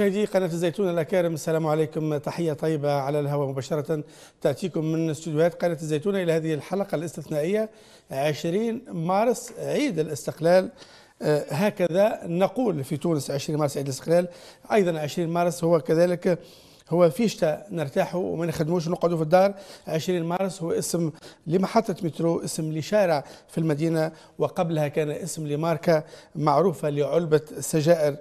مشاهدي قناة الزيتون الأكارم السلام عليكم تحية طيبة على الهواء مباشرة تأتيكم من استوديوهات قناة الزيتون إلى هذه الحلقة الاستثنائية 20 مارس عيد الاستقلال آه، هكذا نقول في تونس 20 مارس عيد الاستقلال أيضا 20 مارس هو كذلك هو فيشتا نرتاحوا وما نخدموش ونقعدوا في الدار 20 مارس هو اسم لمحطة مترو اسم لشارع في المدينة وقبلها كان اسم لماركة معروفة لعلبة سجائر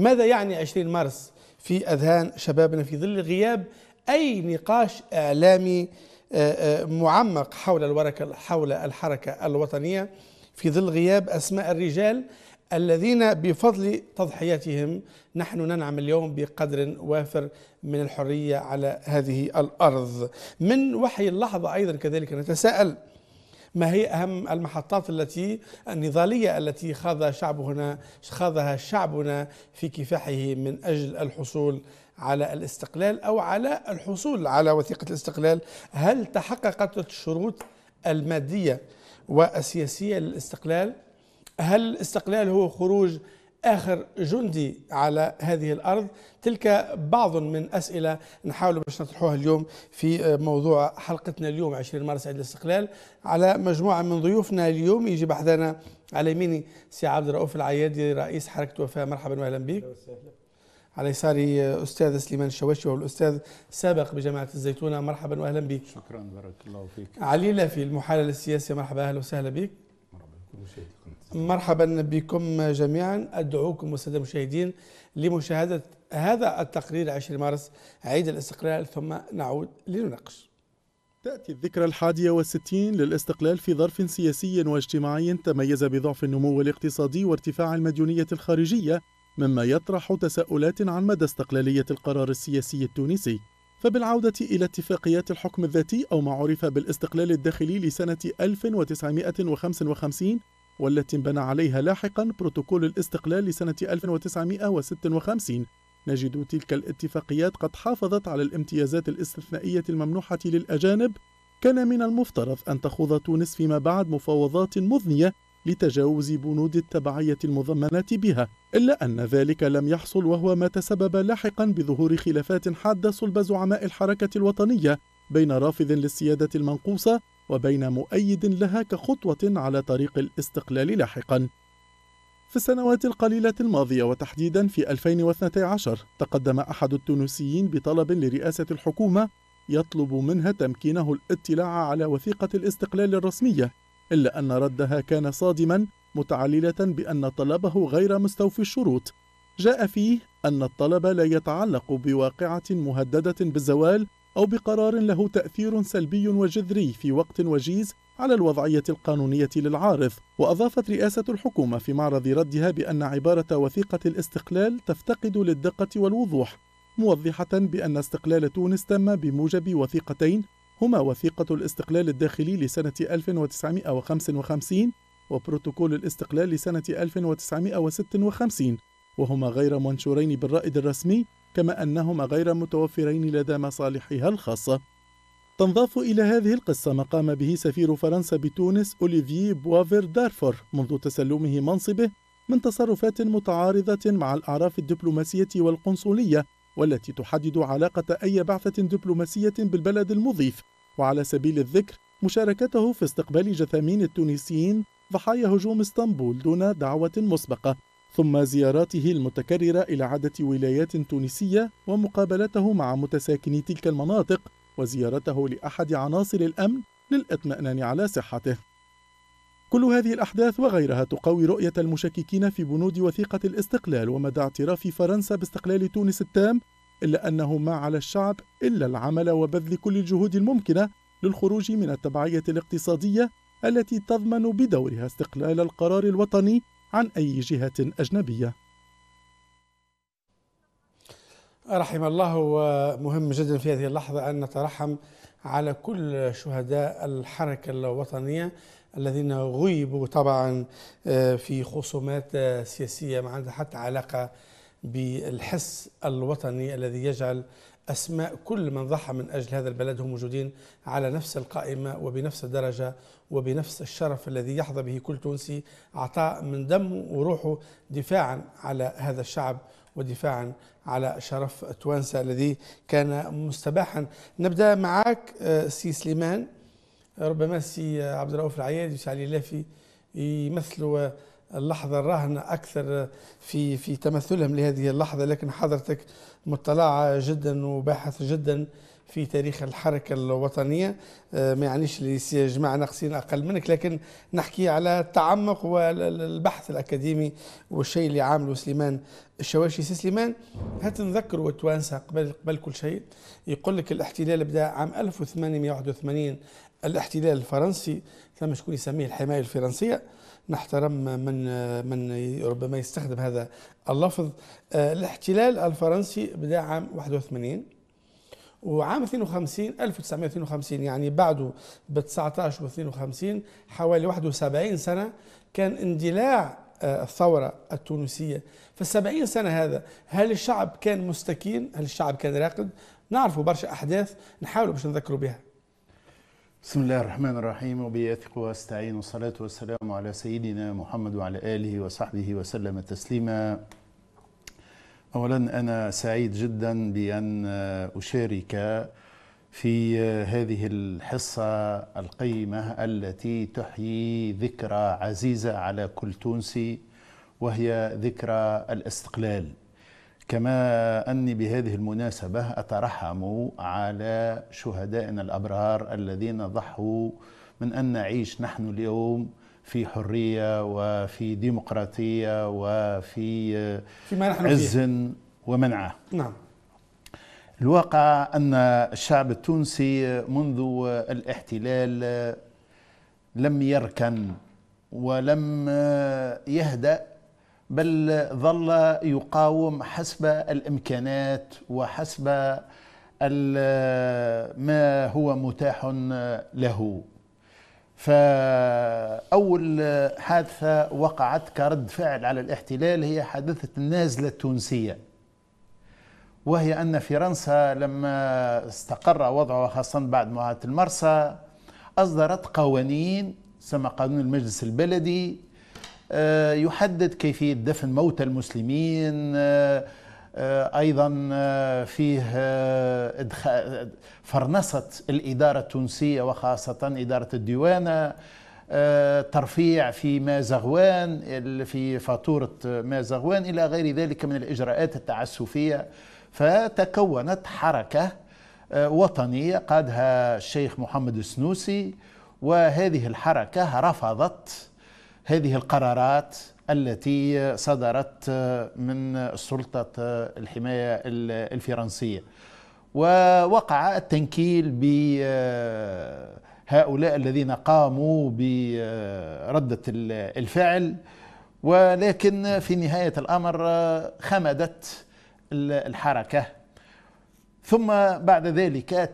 ماذا يعني 20 مارس في أذهان شبابنا في ظل غياب أي نقاش إعلامي آه، آه، معمق حول الوركة حول الحركة الوطنية في ظل غياب أسماء الرجال الذين بفضل تضحياتهم نحن ننعم اليوم بقدر وافر من الحرية على هذه الأرض من وحي اللحظة أيضا كذلك نتساءل ما هي أهم المحطات التي النضالية التي خاض شعبنا خاضها شعبنا في كفاحه من أجل الحصول على الاستقلال أو على الحصول على وثيقة الاستقلال هل تحققت الشروط المادية والسياسية للاستقلال هل الاستقلال هو خروج آخر جندي على هذه الأرض تلك بعض من أسئلة نحاول باش نطرحوها اليوم في موضوع حلقتنا اليوم 20 مارس عيد الاستقلال على مجموعة من ضيوفنا اليوم يجي بحذانا على يميني سي عبد الرؤوف العيادي رئيس حركة وفاء مرحبا وأهلا بك على يساري أستاذ سليمان الشواشي وهو الأستاذ سابق بجامعة الزيتونة مرحبا وأهلا بك شكرا بارك الله فيك علي لافي المحلل السياسي مرحبا أهلا وسهلا بك مرحبا مرحبا بكم جميعا أدعوكم السادة المشاهدين لمشاهدة هذا التقرير 20 مارس عيد الاستقلال ثم نعود لنناقش تأتي الذكرى الحادية والستين للاستقلال في ظرف سياسي واجتماعي تميز بضعف النمو الاقتصادي وارتفاع المديونية الخارجية مما يطرح تساؤلات عن مدى استقلالية القرار السياسي التونسي فبالعودة إلى اتفاقيات الحكم الذاتي أو ما عرف بالاستقلال الداخلي لسنة 1955 والتي انبنى عليها لاحقا بروتوكول الاستقلال لسنة 1956 نجد تلك الاتفاقيات قد حافظت على الامتيازات الاستثنائية الممنوحة للأجانب كان من المفترض أن تخوض تونس فيما بعد مفاوضات مضنية لتجاوز بنود التبعية المضمنة بها إلا أن ذلك لم يحصل وهو ما تسبب لاحقا بظهور خلافات حادة صلب زعماء الحركة الوطنية بين رافض للسيادة المنقوصة وبين مؤيد لها كخطوة على طريق الاستقلال لاحقا في السنوات القليلة الماضية وتحديدا في 2012 تقدم أحد التونسيين بطلب لرئاسة الحكومة يطلب منها تمكينه الاطلاع على وثيقة الاستقلال الرسمية إلا أن ردها كان صادما متعللة بأن طلبه غير مستوفي الشروط جاء فيه أن الطلب لا يتعلق بواقعة مهددة بالزوال أو بقرار له تأثير سلبي وجذري في وقت وجيز على الوضعية القانونية للعارض وأضافت رئاسة الحكومة في معرض ردها بأن عبارة وثيقة الاستقلال تفتقد للدقة والوضوح موضحة بأن استقلال تونس تم بموجب وثيقتين هما وثيقة الاستقلال الداخلي لسنة 1955 وبروتوكول الاستقلال لسنة 1956 وهما غير منشورين بالرائد الرسمي كما أنهما غير متوفرين لدى مصالحها الخاصة تنضاف إلى هذه القصة ما قام به سفير فرنسا بتونس أوليفي بوافير دارفور منذ تسلمه منصبه من تصرفات متعارضة مع الأعراف الدبلوماسية والقنصلية والتي تحدد علاقة أي بعثة دبلوماسية بالبلد المضيف وعلى سبيل الذكر مشاركته في استقبال جثامين التونسيين ضحايا هجوم اسطنبول دون دعوة مسبقة ثم زياراته المتكررة إلى عدة ولايات تونسية ومقابلته مع متساكني تلك المناطق وزيارته لأحد عناصر الأمن للإطمئنان على صحته. كل هذه الأحداث وغيرها تقوي رؤية المشككين في بنود وثيقة الاستقلال ومدى اعتراف فرنسا باستقلال تونس التام إلا أنه ما على الشعب إلا العمل وبذل كل الجهود الممكنة للخروج من التبعية الاقتصادية التي تضمن بدورها استقلال القرار الوطني عن أي جهة أجنبية رحم الله ومهم جدا في هذه اللحظة أن نترحم على كل شهداء الحركة الوطنية الذين غيبوا طبعا آه، في خصومات آه، سياسية ما عندها حتى علاقة بالحس الوطني الذي يجعل أسماء كل من ضحى من أجل هذا البلد هم موجودين على نفس القائمة وبنفس الدرجة وبنفس الشرف الذي يحظى به كل تونسي عطاء من دمه وروحه دفاعا على هذا الشعب ودفاعا على شرف توانسة الذي كان مستباحا نبدأ معك آه، سي سليمان ربما سي عبد الرؤوف العياد وسي علي اللافي يمثلوا اللحظة الراهنة أكثر في في تمثلهم لهذه اللحظة لكن حضرتك مطلعة جدا وباحث جدا في تاريخ الحركة الوطنية آه، ما يعنيش اللي جماعة ناقصين أقل منك لكن نحكي على التعمق والبحث الأكاديمي والشيء اللي عامله سليمان الشواشي سي سليمان هات نذكر التوانسة قبل, قبل كل شيء يقول لك الاحتلال بدأ عام 1881 الاحتلال الفرنسي ثم شكون يسميه الحماية الفرنسية نحترم من من ربما يستخدم هذا اللفظ آه، الاحتلال الفرنسي بدا عام 81 وعام 52 1952 يعني بعده ب 19 و 52 حوالي 71 سنه كان اندلاع آه، الثورة التونسية في 70 سنة هذا هل الشعب كان مستكين هل الشعب كان راقد نعرفوا برشا أحداث نحاولوا باش نذكروا بها بسم الله الرحمن الرحيم وبيثق واستعين والصلاة والسلام على سيدنا محمد وعلى آله وصحبه وسلم تسليما أولا أنا سعيد جدا بأن أشارك في هذه الحصة القيمة التي تحيي ذكرى عزيزة على كل تونسي وهي ذكرى الاستقلال كما أني بهذه المناسبة أترحم على شهدائنا الأبرار الذين ضحوا من أن نعيش نحن اليوم في حرية وفي ديمقراطية وفي فيما نحن عز فيه. ومنعة نعم الواقع أن الشعب التونسي منذ الاحتلال لم يركن ولم يهدأ بل ظل يقاوم حسب الامكانات وحسب ما هو متاح له فأول حادثة وقعت كرد فعل على الاحتلال هي حادثة النازلة التونسية وهي أن فرنسا لما استقر وضعها خاصة بعد معاهدة المرسى أصدرت قوانين سمى قانون المجلس البلدي آه، يحدد كيفية دفن موتى المسلمين آه، آه، أيضا فيه فرنسة الإدارة التونسية وخاصة إدارة الديوانة ترفيع في مازغوان في فاتورة مازغوان إلى غير ذلك من الإجراءات التعسفية فتكونت حركة وطنية قادها الشيخ محمد السنوسي وهذه الحركة رفضت هذه القرارات التي صدرت من سلطة الحماية الفرنسية ووقع التنكيل بهؤلاء الذين قاموا بردة الفعل ولكن في نهاية الأمر خمدت الحركة ثم بعد ذلك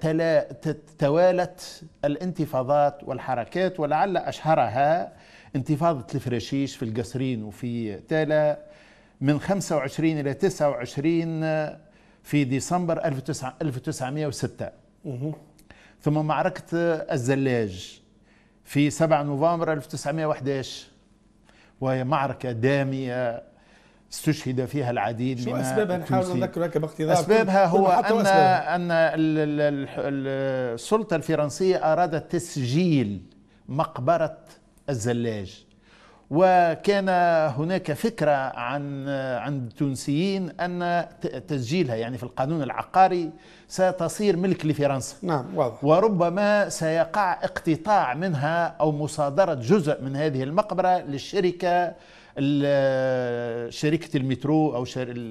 توالت الانتفاضات والحركات ولعل أشهرها انتفاضة الفرشيش في القصرين وفي تالا من 25 إلى 29 في ديسمبر 1906 ثم معركة الزلاج في 7 نوفمبر 1911 وهي معركة دامية استشهد فيها العديد شو من اسبابها نحاول نذكرها باختصار اسبابها هو ان ان السلطه الفرنسيه ارادت تسجيل مقبره الزلاج وكان هناك فكرة عن عند التونسيين أن تسجيلها يعني في القانون العقاري ستصير ملك لفرنسا نعم واضح وربما سيقع اقتطاع منها أو مصادرة جزء من هذه المقبرة للشركة شركة المترو أو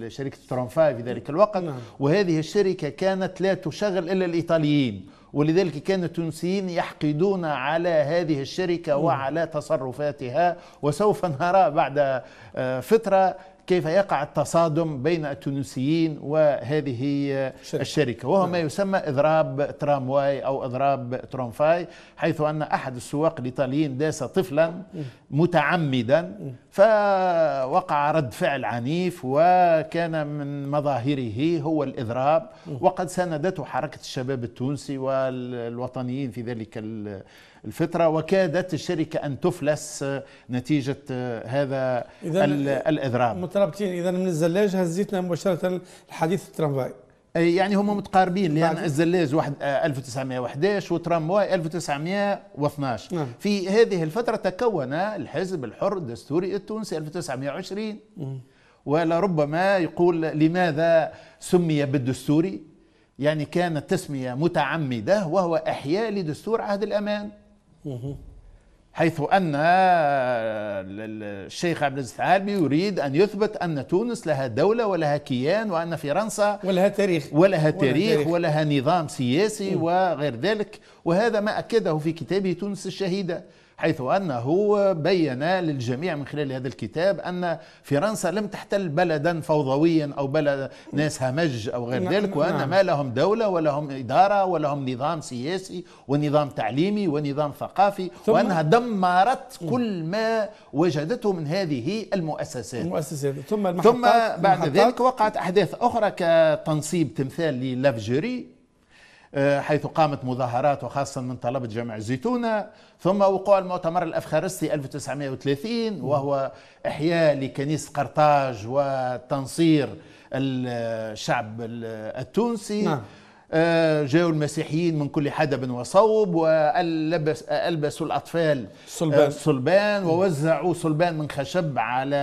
شركة ترونفاي في ذلك الوقت نعم. وهذه الشركة كانت لا تشغل إلا الإيطاليين ولذلك كان التونسيين يحقدون على هذه الشركة وعلى تصرفاتها وسوف نرى بعد آه، فترة كيف يقع التصادم بين التونسيين وهذه شركة. الشركة وهو نعم. ما يسمى إضراب ترامواي أو إضراب ترونفاي حيث أن أحد السواق الإيطاليين داس طفلا متعمدا فوقع رد فعل عنيف وكان من مظاهره هو الإضراب وقد ساندته حركة الشباب التونسي والوطنيين في ذلك الفترة وكادت الشركة أن تفلس آه، نتيجة آه، هذا الإضراب مترابطين إذا من الزلاج هزيتنا مباشرة الحديث الترامباي يعني هم متقاربين لان يعني الزلاج واحد 1911 آه، وترامواي 1912 نعم. في هذه الفتره تكون الحزب الحر الدستوري التونسي 1920 ولربما يقول لماذا سمي بالدستوري يعني كانت تسميه متعمده وهو احياء لدستور عهد الامان حيث أن الشيخ عبد العزيز العالمي يريد أن يثبت أن تونس لها دولة ولها كيان وأن فرنسا ولها تاريخ ولها تاريخ ولها نظام سياسي وغير ذلك وهذا ما أكده في كتابه تونس الشهيدة حيث أنه بين للجميع من خلال هذا الكتاب أن فرنسا لم تحتل بلدا فوضويا أو بلد ناس همج أو غير نعم، ذلك وأن نعم. ما لهم دولة ولهم إدارة ولهم نظام سياسي ونظام تعليمي ونظام ثقافي وأنها دمرت كل ما وجدته من هذه المؤسسات, المؤسسات. ثم, ثم بعد ذلك وقعت أحداث أخرى كتنصيب تمثال للافجيري آه، حيث قامت مظاهرات وخاصة من طلبة جامع الزيتونة ثم وقوع المؤتمر الأفخارستي 1930 وهو إحياء لكنيسة قرطاج وتنصير الشعب التونسي نعم. آه، جاءوا المسيحيين من كل حدب وصوب وألبسوا الأطفال آه، صلبان, صلبان ووزعوا صلبان من خشب على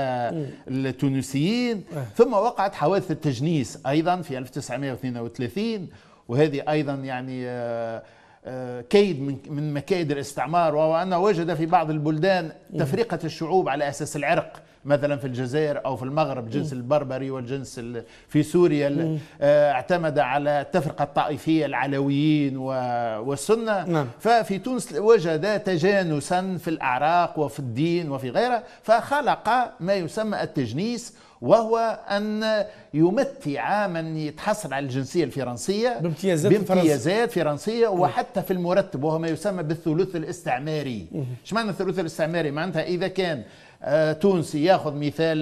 التونسيين ثم وقعت حوادث التجنيس أيضا في 1932 وهذه ايضا يعني آه، آه، كيد من من مكايد الاستعمار وهو انه وجد في بعض البلدان تفرقه الشعوب على اساس العرق مثلا في الجزائر او في المغرب جنس البربري والجنس في سوريا آه، اعتمد على التفرقه الطائفيه العلويين والسنه نعم. ففي تونس وجد تجانسا في الاعراق وفي الدين وفي غيره فخلق ما يسمى التجنيس وهو أن يمتع من يتحصل على الجنسية الفرنسية بامتيازات, بامتيازات فرنسية وحتى في المرتب وهو ما يسمى بالثلث الاستعماري معنى الثلث الاستعماري معناتها إذا كان آه، تونسي ياخذ مثال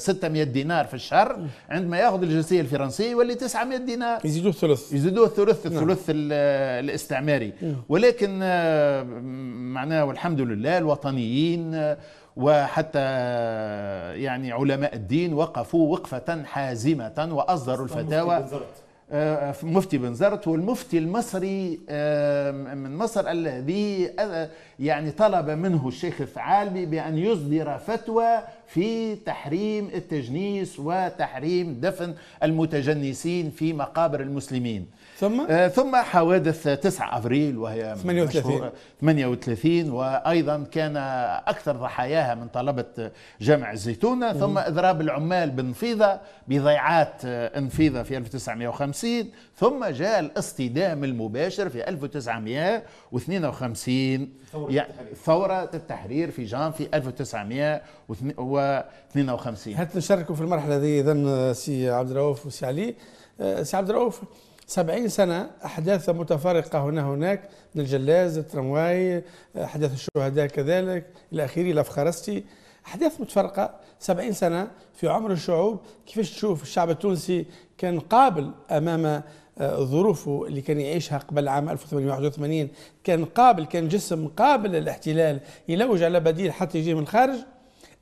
600 آه، دينار في الشهر عندما ياخذ الجنسيه الفرنسيه يولي 900 دينار يزيدوه الثلث يزيدوه الثلث نعم. الثلث نعم. الاستعماري ولكن معناه والحمد لله الوطنيين وحتى يعني علماء الدين وقفوا وقفة حازمة وأصدروا الفتاوى آه، آه، مفتي بنزرت والمفتي المصري آه، من مصر الذي يعني طلب منه الشيخ الثعالبي بأن يصدر فتوى في تحريم التجنيس وتحريم دفن المتجنسين في مقابر المسلمين ثم آه ثم حوادث 9 ابريل وهي 38 38 وايضا كان اكثر ضحاياها من طلبه جامع الزيتونه ثم مم. اضراب العمال بنفيضة بضيعات انفيضه آه، في 1950 ثم جاء الاصطدام المباشر في 1952 يعني ثورة التحرير في جان في 1952 حتى نشاركوا في المرحلة هذه إذا آه، سي عبد الرؤوف وسي علي آه، سي عبد الرؤوف 70 سنة أحداث متفرقة هنا هناك من الجلاز الترمواي آه، أحداث الشهداء كذلك إلى آخره الأفخارستي أحداث متفرقة 70 سنة في عمر الشعوب كيفاش تشوف الشعب التونسي كان قابل أمام ظروفه اللي كان يعيشها قبل عام 1881 كان قابل كان جسم قابل للاحتلال يلوج على بديل حتى يجي من الخارج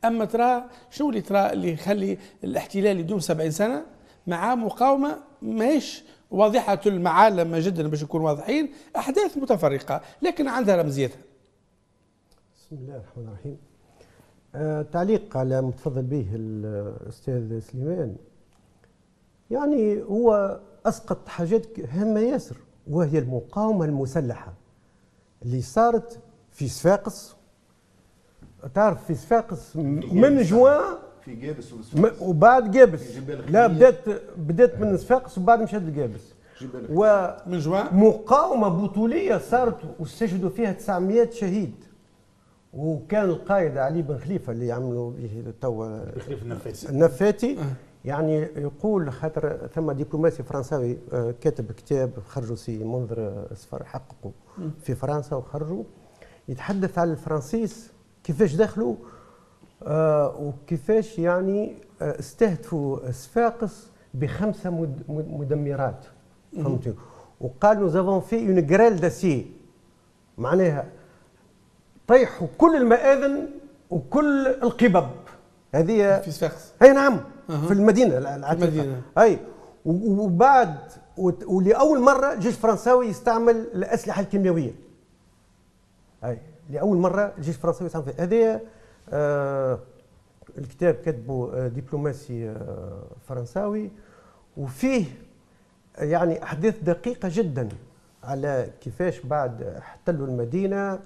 اما ترى شنو اللي ترى اللي يخلي الاحتلال يدوم 70 سنه مع مقاومه ماهيش واضحه المعالم جدا باش نكون واضحين احداث متفرقه لكن عندها رمزيتها بسم الله الرحمن الرحيم أه تعليق على ما تفضل به الاستاذ سليمان يعني هو اسقط حاجات هامه ياسر وهي المقاومه المسلحه اللي صارت في صفاقس تعرف في صفاقس من جوان في جابس وبعد جابس لا بدات بدات من صفاقس وبعد مشات لجابس مقاومه بطوليه صارت واستشهدوا فيها 900 شهيد وكان القائد علي بن خليفه اللي عملوا به تو النفاتي النفاتي أه. يعني يقول خاطر ثم ديبلوماسي فرنساوي آه، كاتب كتاب خرجوا سي منذر سفر آه، حققوا في فرنسا وخرجوا يتحدث على الفرنسيس كيفاش دخلوا آه، وكيفاش يعني استهدفوا صفاقس بخمسه مدمرات فهمت وقالوا زافون في اون غريل داسي معناها طيحوا كل المآذن وكل القبب هذه في صفاقس اي نعم في المدينه العتيقه المدينه اي وبعد ولاول مره الجيش الفرنساوي يستعمل الاسلحه الكيميائيه اي لاول مره الجيش الفرنساوي يستعمل هذه آه الكتاب كتبه آه، دبلوماسي آه، فرنساوي وفيه يعني احداث دقيقه جدا على كيفاش بعد احتلوا المدينه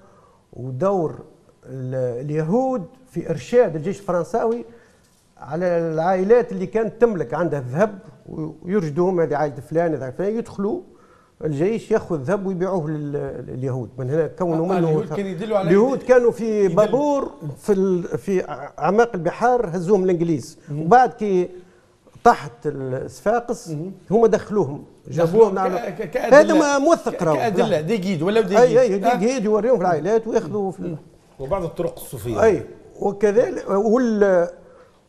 ودور اليهود في ارشاد الجيش الفرنساوي على العائلات اللي كانت تملك عندها الذهب ويرجدوهم هذه عائله فلان هذا فلان يدخلوا الجيش ياخذ ذهب ويبيعوه لليهود من هنا كونوا منه اليهود كانوا يدلوا على اليهود كانوا في بابور في في اعماق البحار هزوهم الانجليز وبعد كي طاحت الصفاقس هم دخلوهم جابوهم على هذا موثق راهو كادله دي جيد ولا دي جيد اي اي دي جيد آه. يوريهم في العائلات وياخذوا في وبعض الطرق الصوفيه اي وكذلك وال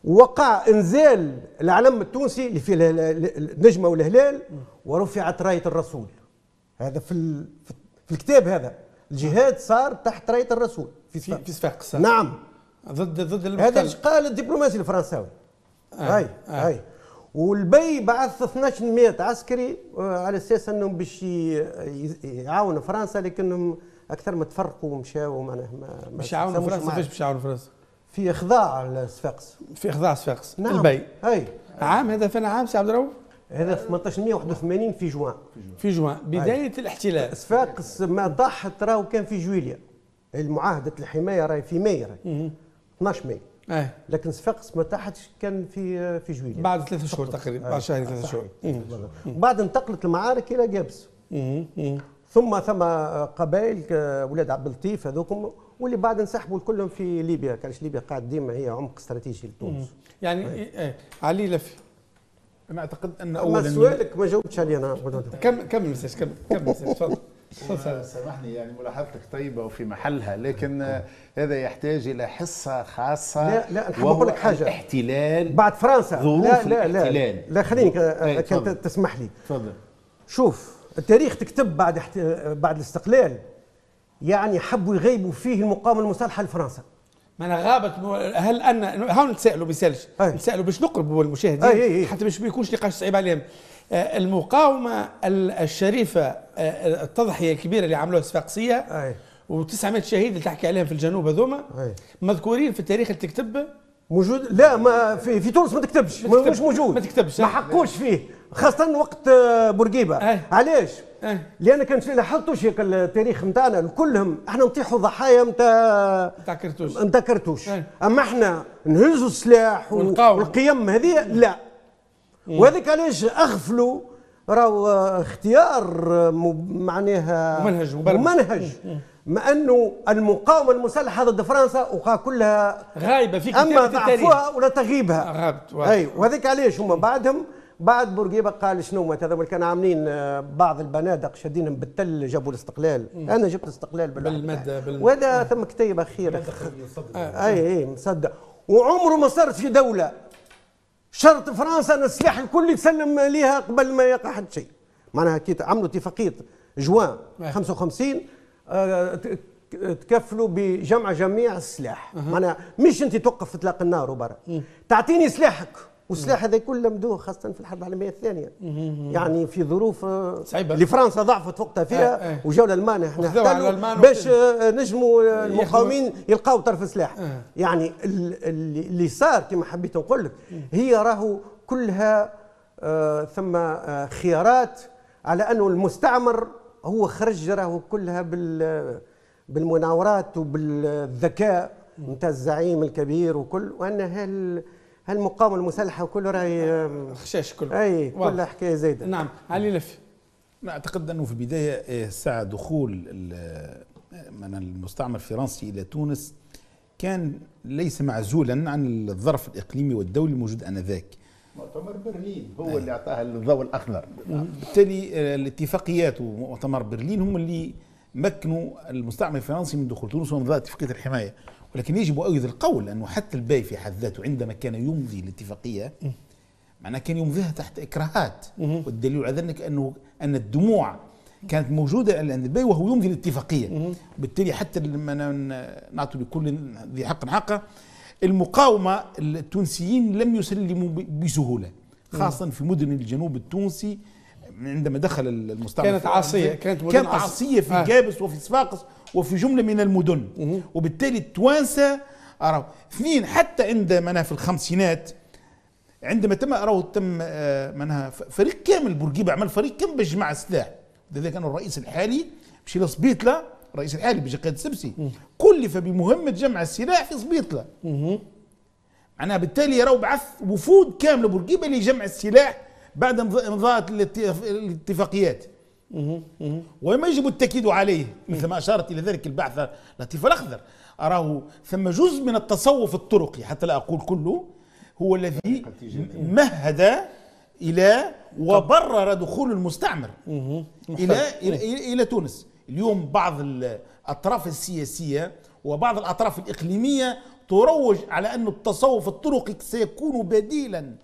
وقع انزال العلم التونسي اللي فيه النجمه والهلال ورفعت رايه الرسول هذا في في الكتاب هذا الجهاد صار تحت رايه الرسول في في صفاقس نعم ضد ضد هذا ايش قال الدبلوماسي الفرنساوي آه. هاي آه. آه. هاي والبي بعث 1200 عسكري آه، على اساس انهم باش يعاونوا فرنسا لكنهم اكثر ما تفرقوا ومشاو معناها باش يعاونوا فرنسا باش يعاونوا فرنسا؟ في اخضاع الصفاقس في اخضاع صفاقس نعم البي اي عام هذا فين عام سي عبد الرؤوف؟ هذا 1881 في جوان في جوان بدايه أي. الاحتلال صفاقس ما ضحت راهو كان في جويليا المعاهده الحمايه راهي في ماي راهي 12 ماي أيه. لكن صفاقس ما تحتش كان في في جويليا بعد ثلاث شهور تقريبا بعد شهر ثلاث شهور بعد انتقلت المعارك الى جابس ثم ثم قبائل آه، ولاد عبد اللطيف هذوكم واللي بعد انسحبوا كلهم في ليبيا كانش ليبيا قاعد ديما هي عمق استراتيجي لتونس يعني طيب. إيه،, إيه علي لفي انا اعتقد ان اولا سؤالك ما جاوبتش عليه انا كمل كمل كم كمل كمل تفضل سامحني يعني ملاحظتك طيبه وفي محلها لكن هذا يحتاج الى حصه خاصه لا لا نقول لك حاجه احتلال بعد فرنسا ظروف لا لا لا لا, لا خليني طيب، تسمح لي تفضل شوف التاريخ تكتب بعد بعد الاستقلال يعني حبوا يغيبوا فيه المقاومه المسلحه لفرنسا ما انا غابت هل ان هون نتسائلوا بيسالش نتسائلوا باش نقربوا المشاهدين أي أي أي. حتى باش ما يكونش نقاش صعيب عليهم آه، المقاومه الشريفه آه، التضحيه الكبيره اللي عملوها الصفاقسيه و900 شهيد اللي تحكي عليهم في الجنوب هذوما مذكورين في التاريخ اللي تكتب موجود لا ما في في تونس ما تكتبش ما تكتبش مش موجود ما تكتبش ما حقوش فيه خاصه وقت آه، بورقيبه أيه. علاش أيه. لان كان لاحظتوش هيك التاريخ نتاعنا كلهم احنا نطيحوا ضحايا نتاع نتاع كرتوش نتاع كرتوش أيه. اما احنا نهزوا السلاح ونقاوم. والقيم هذه إيه. لا إيه. وهذيك علاش اغفلوا راهو اختيار آه، معناها ممنهج ممنهج إيه. ما انه المقاومه المسلحه ضد فرنسا وقع كلها غايبه في كتابه اما ضعفوها ولا تغيبها غابت اي وهذيك علاش هما بعدهم بعد بورقيبه قال شنو هذا كان عاملين آه، بعض البنادق شادينهم بالتل جابوا الاستقلال مم. انا جبت الاستقلال بالماده بالماده وهذا آه. ثم كتيب اخير آه. اي اي مصدق وعمره ما صارت في دوله شرط فرنسا ان السلاح الكل يتسلم ليها قبل ما يقع حد شيء معناها كي عملوا اتفاقيه جوان 55 آه, آه، تكفلوا بجمع جميع السلاح معناها مش انت توقف اطلاق النار وبرا تعطيني سلاحك والسلاح هذا كله لمدوه خاصه في الحرب العالميه الثانيه يعني في ظروف صعيبه آه، اللي فرنسا ضعفت وقتها فيها آه، آه. وجاو الالمان احنا باش نجموا المقاومين يلقاو طرف سلاح يعني اللي صار كما حبيت نقول لك هي راهو كلها ثم خيارات على انه المستعمر هو خرج راهو كلها بال بالمناورات وبالذكاء نتاع الزعيم الكبير وكل وان هال هالمقاومه المسلحه وكل راي خشاش كله اي كلها حكايه زايده نعم علي لفي اعتقد انه في البدايه آه، ساعة دخول آه، من المستعمر الفرنسي الى تونس كان ليس معزولا عن الظرف الاقليمي والدولي الموجود انذاك مؤتمر برلين هو آه. اللي اعطاها الضوء الاخضر بالتالي الاتفاقيات ومؤتمر برلين هم اللي مكنوا المستعمر الفرنسي من دخول تونس ومن ضمن اتفاقيه الحمايه ولكن يجب أيضا القول أنه حتى الباي في حد ذاته عندما كان يمضي الاتفاقية معناه كان يمضيها تحت إكراهات والدليل على ذلك أنه أن الدموع كانت موجودة عند الباي وهو يمضي الاتفاقية بالتالي حتى لما نعطي لكل ذي حق حقه المقاومة التونسيين لم يسلموا بسهولة خاصة في مدن الجنوب التونسي عندما دخل المستعمر كانت عاصية كانت, كانت عاصية في آه. جابس وفي صفاقس وفي جمله من المدن وبالتالي التوانسه أراو اثنين حتى عند منها في الخمسينات عندما تم أراه تم آه، معناها فريق كامل بورقيبة عمل فريق كامل باش يجمع السلاح لذلك أنه الرئيس الحالي مشي لسبيطلة الرئيس الحالي باش قائد السبسي كلف بمهمة جمع السلاح في صبيطلة معناها بالتالي يروا بعث وفود كامل بورقيبة لجمع السلاح بعد انضاءة الاتفاقيات وما يجب التأكيد عليه مثل ما أشارت إلى ذلك البعثة لطيفة الأخضر أراه ثم جزء من التصوف الطرقي حتى لا أقول كله هو الذي مهد إلى وبرر دخول المستعمر إلى, إلى, إلى تونس اليوم بعض الأطراف السياسية وبعض الأطراف الإقليمية تروج على أن التصوف الطرقي سيكون بديلا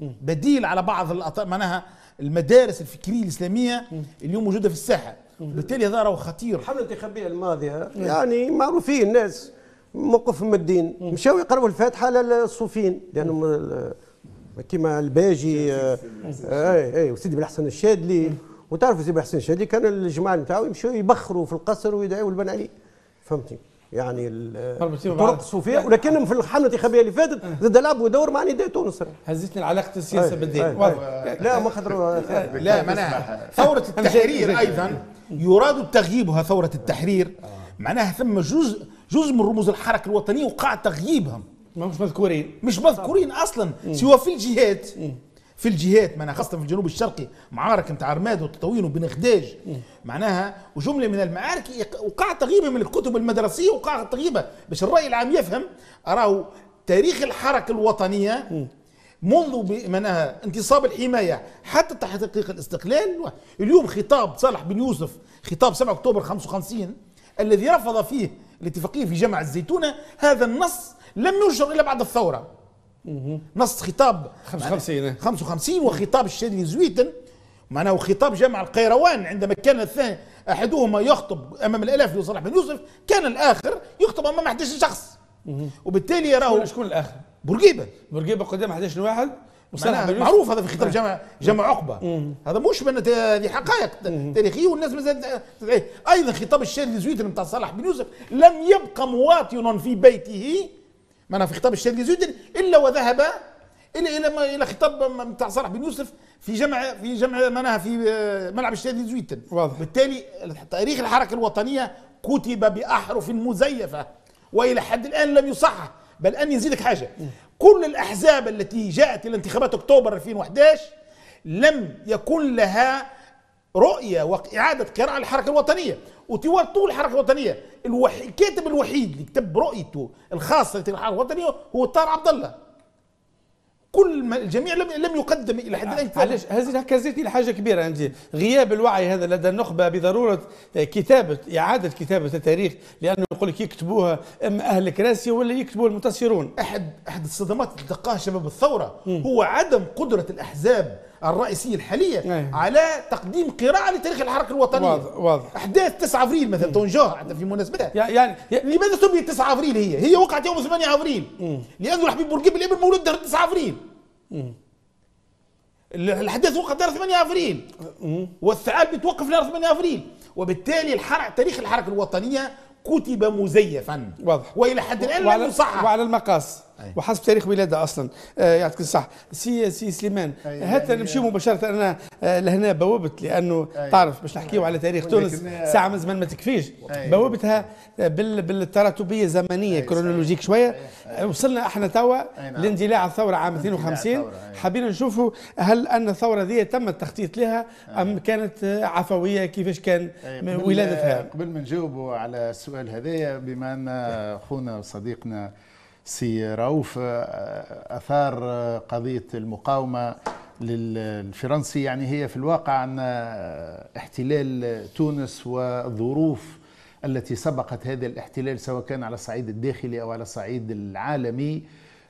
بديل على بعض معناها المدارس الفكريه الاسلاميه اليوم موجوده في الساحه وبالتالي هذا راهو خطير الحمله الانتخابيه الماضيه نعم. يعني معروفين الناس موقفهم من الدين نعم. مشاو يقراوا الفاتحه للصوفين لانهم نعم. كما الباجي آه، آه، اي اي وسيدي بن حسن الشادلي وتعرفوا سيدي بن حسن الشادلي كان الجماعه نتاعو يمشوا يبخروا في القصر ويدعوا البن علي فهمتني يعني الطرق الصوفيه ولكنهم في الحالة الانتخابيه اللي فاتت زاد آه. لعبوا دور مع نداء تونس هزتني علاقه السياسه بالدين لا ما خاطر لا معناها ثوره التحرير ايضا يراد تغييبها ثوره التحرير آه. معناها ثم جزء جزء من رموز الحركه الوطنيه وقع تغييبهم مش مذكورين مش مذكورين اصلا سوى في الجهات في الجهات معناها خاصه في الجنوب الشرقي معارك نتاع رماد وتطاوين وبن خداج معناها وجمله من المعارك وقع تغيبه من الكتب المدرسيه وقع تغيبه باش الراي العام يفهم راهو تاريخ الحركه الوطنيه منذ معناها انتصاب الحمايه حتى تحقيق الاستقلال اليوم خطاب صالح بن يوسف خطاب 7 اكتوبر 55 الذي رفض فيه الاتفاقيه في جامع الزيتونه هذا النص لم ينشر الا بعد الثوره نص خطاب 55 55 وخطاب الشهيد زويتن معناه خطاب جامع القيروان عندما كان الثاني احدهما يخطب امام الالاف صلاح بن يوسف كان الاخر يخطب امام 11 شخص وبالتالي يراه شكون الاخر؟ بورقيبه بورقيبه قدام 11 واحد معروف هذا في خطاب جامع جامع عقبه هذا مش من هذه حقائق تاريخيه والناس مازالت ايضا خطاب الشاذلي زويتن بتاع صلاح بن يوسف لم يبقى مواطن في بيته ما في خطاب الشيخ زودا الا وذهب الى الى الى خطاب بتاع صلاح بن يوسف في جمع في جمع معناها في آه، ملعب الشيخ زويدا واضح بالتالي تاريخ الحركه الوطنيه كتب باحرف مزيفه والى حد الان لم يصحح بل ان يزيدك حاجه كل الاحزاب التي جاءت الى انتخابات اكتوبر 2011 لم يكن لها رؤية وإعادة قراءة الحركة الوطنية وتورطوا الحركة الوطنية الوحي... الكاتب الوحيد اللي كتب رؤيته الخاصة للحركة الوطنية هو طار عبد الله كل ما الجميع لم لم يقدم الى حد الان علاش هذه هكزتني لحاجه كبيره عندي غياب الوعي هذا لدى النخبه بضروره آه، كتابه اعاده كتابه التاريخ لانه يقول لك يكتبوها اما اهل الكراسي ولا يكتبوها المنتصرون احد احد الصدمات اللي تلقاها شباب الثوره م. هو عدم قدره الاحزاب الرئيسيه الحاليه أيه. على تقديم قراءه لتاريخ الحركه الوطنيه واضح واضح احداث 9 ابريل مثلا تونجور حتى في مناسبتها يعني لماذا سميت 9 ابريل هي؟ هي وقعت يوم 8 ابريل لانه الحبيب بورقيب الابن مولود 9 ابريل الاحداث وقعت 8 ابريل والثعالب بتوقف نهار 8 ابريل وبالتالي الحرق تاريخ الحركه الوطنيه كتب مزيفا واضح والى حد الان لم يصحح وعلى المقاس وحسب تاريخ ولاده اصلا آه، يعطيك الصح سي سي سليمان يعني هات نمشي مباشره انا آه، لهنا بوابت لانه تعرف باش نحكيو على تاريخ تونس ساعه من زمان ما تكفيش بوابتها آه، بالتراتبيه الزمنيه كرونولوجيك شويه وصلنا احنا توا نعم. لاندلاع الثوره عام 52 حابين نشوفوا هل ان الثوره ذي تم التخطيط لها ام كانت عفويه كيفاش كان ولادتها قبل ما نجاوبوا على السؤال هذايا بما ان اخونا وصديقنا سي رؤوف آه، اثار آه، قضيه المقاومه للفرنسي يعني هي في الواقع ان آه، احتلال تونس والظروف التي سبقت هذا الاحتلال سواء كان على الصعيد الداخلي او على الصعيد العالمي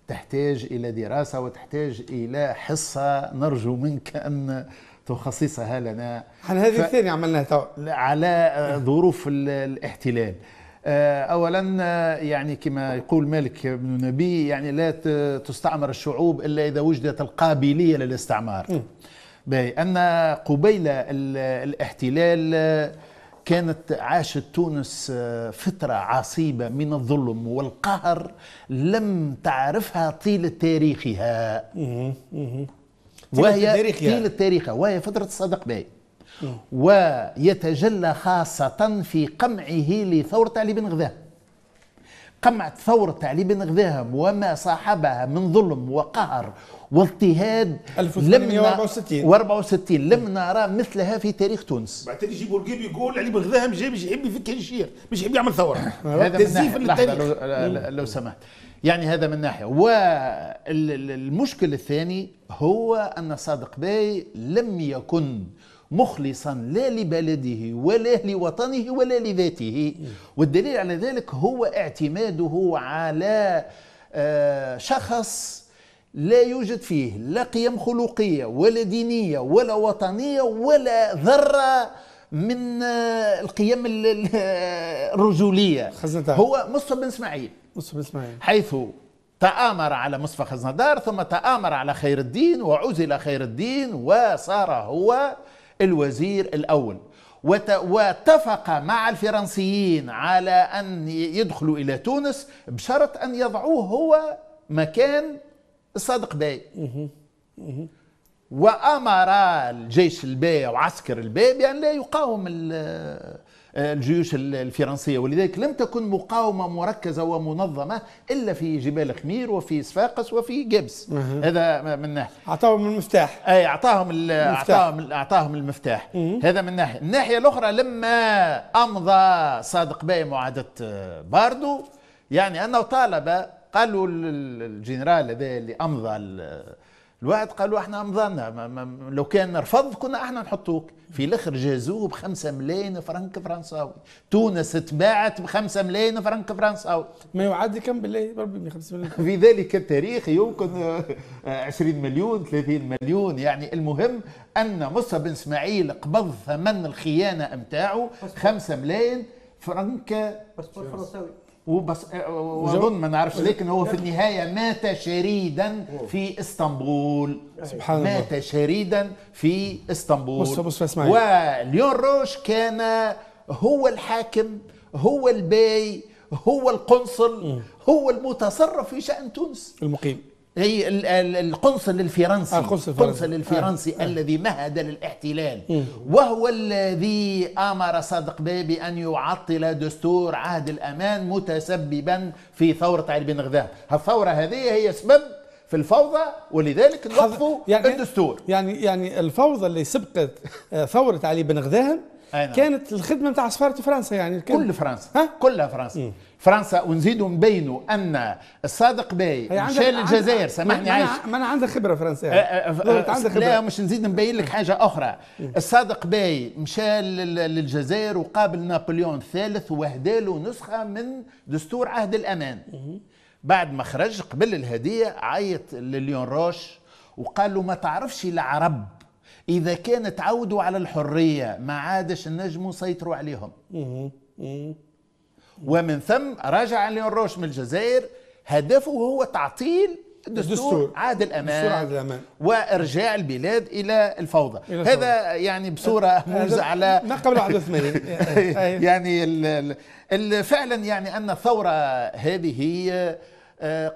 تحتاج الى دراسه وتحتاج الى حصه نرجو منك ان تخصصها لنا عن هذه ف... الثانيه عملناها على ظروف الاحتلال آه، اولا آه، يعني كما يقول مالك بن نبي يعني لا تستعمر الشعوب الا اذا وجدت القابليه للاستعمار م. ان قبيل الاحتلال آه، كانت عاشت تونس فترة عصيبة من الظلم والقهر لم تعرفها طيلة تاريخها وهي طيلة تاريخها وهي فترة الصدق باي ويتجلى خاصة في قمعه لثورة علي بن غذاه قمع ثورة علي بن غذاه وما صاحبها من ظلم وقهر واضطهاد 1864 و64 لم نرى مثلها في تاريخ تونس بعد يجيبوا القيم يقول علي بن غذاه جاي مش يحب يفك الشير مش يحب يعمل ثوره هذا تزييف للتاريخ لو, لو سمحت يعني هذا من ناحيه والمشكل الثاني هو ان صادق باي لم يكن مخلصا لا لبلده ولا لوطنه ولا لذاته والدليل على ذلك هو اعتماده على آه، شخص لا يوجد فيه لا قيم خلقيه ولا دينيه ولا وطنيه ولا ذره من آه، القيم الرجوليه خزندار. هو مصطفى بن اسماعيل مصطفى بن اسماعيل حيث تآمر على مصطفى خزندار ثم تآمر على خير الدين وعزل خير الدين وصار هو الوزير الأول واتفق مع الفرنسيين على أن يدخلوا إلى تونس بشرط أن يضعوه هو مكان صادق باي وأمر الجيش الباي وعسكر الباي بأن لا يقاوم آه، الجيوش الفرنسية ولذلك لم تكن مقاومة مركزة ومنظمة إلا في جبال خمير وفي صفاقس وفي جبس هذا من ناحية أعطاهم المفتاح أي أعطاهم المفتاح. أعطاهم, أعطاهم المفتاح هذا من ناحية الناحية الأخرى لما أمضى صادق باي معاهدة آه، باردو يعني أنه طالب قالوا الجنرال هذا اللي أمضى الواحد قالوا احنا مضانا لو كان رفض كنا احنا نحطوك في الاخر جازوه ب 5 ملايين فرنك فرنساوي تونس تباعت ب 5 ملايين فرنك فرنساوي ما يعادل كم بالله بربي من خمسة ملايين في ذلك التاريخ يمكن 20 آه، مليون 30 مليون يعني المهم ان مصطفى بن اسماعيل قبض ثمن الخيانه متاعه 5 ملايين فرنك باسبور فرنساوي وبس آه، واظن ما نعرفش لكن هو في النهايه مات شريدا في اسطنبول سبحان الله مات شريدا في اسطنبول بص بص اسمعي وليون روش كان هو الحاكم هو الباي هو القنصل هو المتصرف في شان تونس المقيم هي القنصل الفرنسي القنصل آه، الفرنسي, الفرنسي آه. الذي مهد للاحتلال وهو الذي امر صادق بيه بان يعطل دستور عهد الامان متسببا في ثوره علي بن غذام الثوره هذه هي سبب في الفوضى ولذلك نوقفوا يعني الدستور يعني يعني الفوضى اللي سبقت آه، ثوره علي بن غذام أينا. نعم. كانت الخدمه نتاع سفاره فرنسا يعني كل فرنسا ها؟ كلها فرنسا مم. فرنسا ونزيدوا نبينوا ان الصادق باي مشى للجزائر سامحني عايش ما انا عندك خبره فرنسيه أه، أه، أه، عندك خبره لا مش نزيد نبين لك حاجه اخرى مم. الصادق باي مشى للجزائر وقابل نابليون الثالث وهداله نسخه من دستور عهد الامان مم. بعد ما خرج قبل الهديه عيط لليون روش وقال له ما تعرفش العرب اذا كان تعودوا على الحريه ما عادش نجموا سيطروا عليهم ومن ثم رجع ليون روش من الجزائر هدفه هو تعطيل الدستور عادل الامان عادل وارجاع البلاد الى الفوضى إلى هذا يعني بصوره موزعه على قبل 81 آه، آه، آه. يعني ال ال فعلا يعني ان الثوره هذه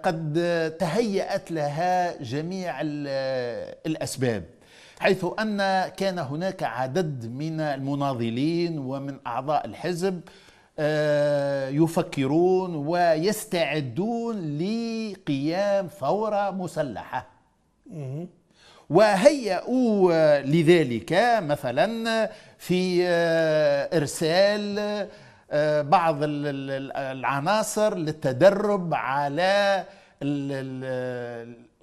قد تهيأت لها جميع الاسباب حيث أن كان هناك عدد من المناضلين ومن أعضاء الحزب آه، يفكرون ويستعدون لقيام ثورة مسلحة وهيئوا لذلك مثلا في آه، إرسال آه، بعض العناصر للتدرب على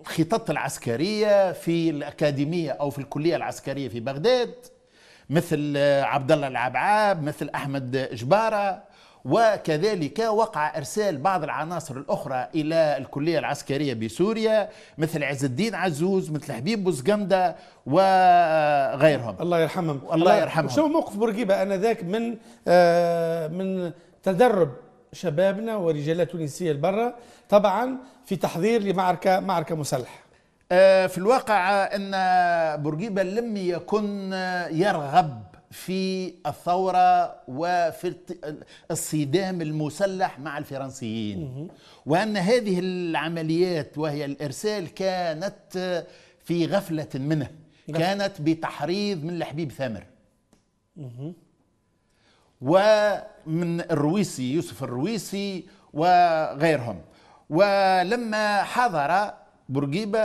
الخطط العسكريه في الاكاديميه او في الكليه العسكريه في بغداد مثل عبد الله العبعاب مثل احمد جباره وكذلك وقع ارسال بعض العناصر الاخرى الى الكليه العسكريه بسوريا مثل عز الدين عزوز مثل حبيب بوزقندة وغيرهم الله يرحمهم الله يرحمهم شو موقف بورقيبه انذاك من آه من تدرب شبابنا ورجالات تونسيه البرة طبعا في تحضير لمعركة معركة مسلحة آه، في الواقع أن بورقيبة لم يكن يرغب في الثورة وفي الصدام المسلح مع الفرنسيين وأن هذه العمليات وهي الإرسال كانت في غفلة منه كانت بتحريض من الحبيب ثامر ومن الرويسي يوسف الرويسي وغيرهم ولما حضر بورقيبة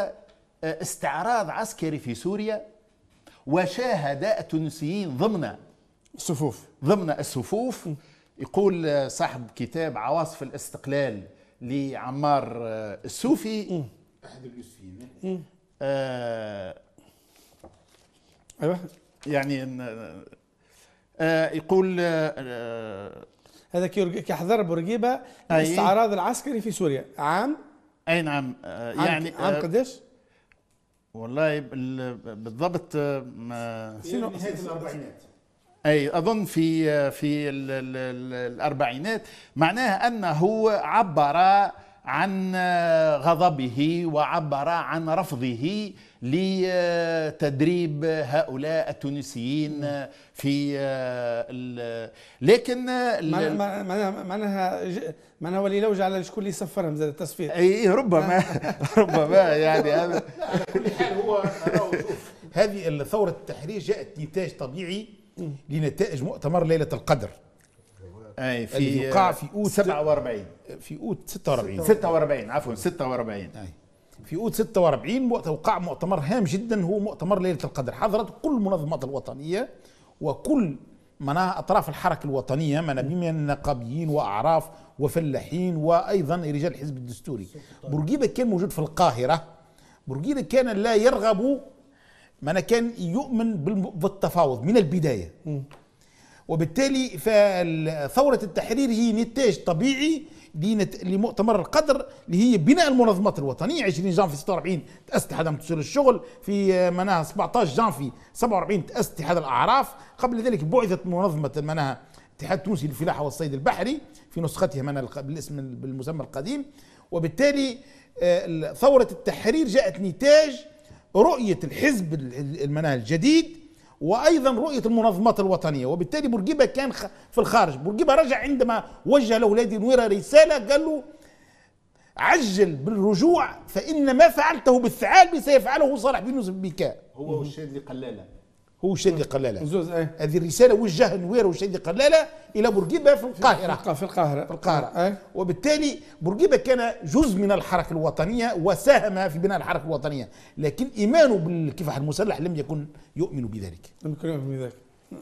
آه، استعراض عسكري في سوريا وشاهد التونسيين ضمن الصفوف ضمن الصفوف يقول صاحب كتاب عواصف الاستقلال لعمار آه، السوفي احد اليوسفيين آه، ايوه يعني يقول آه هذا كحذر بورقيبه الاستعراض العسكري في سوريا عام اي نعم آه، يعني عام آه، قديش؟ والله بالضبط آه، ما في نهايه الاربعينات اي اظن في في الاربعينات معناها انه عبر عن غضبه وعبر عن رفضه لتدريب هؤلاء التونسيين في لكن معناها معناها ولي لوج على شكون اللي صفرهم زاد التصفير اي ربما ربما يعني هذا على كل حال هو هذه ثوره التحرير جاءت نتاج طبيعي لنتائج مؤتمر ليله القدر اي في اللي يقع في اوت 47 في اوت 46 46 عفوا 46 اي في اوت 46 وقت وقع مؤتمر هام جدا هو مؤتمر ليله القدر حضرت كل المنظمات الوطنيه وكل معناها اطراف الحركه الوطنيه من من نقابيين واعراف وفلاحين وايضا رجال الحزب الدستوري بورقيبه كان موجود في القاهره بورقيبه كان لا يرغب من كان يؤمن بالتفاوض من البدايه وبالتالي فثورة التحرير هي نتاج طبيعي لمؤتمر القدر اللي هي بناء المنظمات الوطنيه 20 جانفي 46 تأسست اتحاد متسول الشغل في معناها 17 جانفي 47 تأسست اتحاد الاعراف قبل ذلك بعثت منظمه معناها الاتحاد التونسي للفلاحه والصيد البحري في نسختها معناها بالاسم بالمسمى القديم وبالتالي آه، ثوره التحرير جاءت نتاج رؤيه الحزب المعناها الجديد وايضا رؤيه المنظمات الوطنيه وبالتالي بورقيبه كان في الخارج بورقيبه رجع عندما وجه لولادي نويره رساله قال له عجل بالرجوع فان ما فعلته بالثعالب سيفعله صالح بن يوسف هو والشاذلي قلاله هو شادي قلاله زوز ايه هذه الرساله وجهها نوير وشادي قلاله الى بورقيبه في القاهره في القاهره في القاهره أيه؟ وبالتالي بورقيبه كان جزء من الحركه الوطنيه وساهم في بناء الحركه الوطنيه لكن ايمانه بالكفاح المسلح لم يكن يؤمن بذلك لم يكن يؤمن بذلك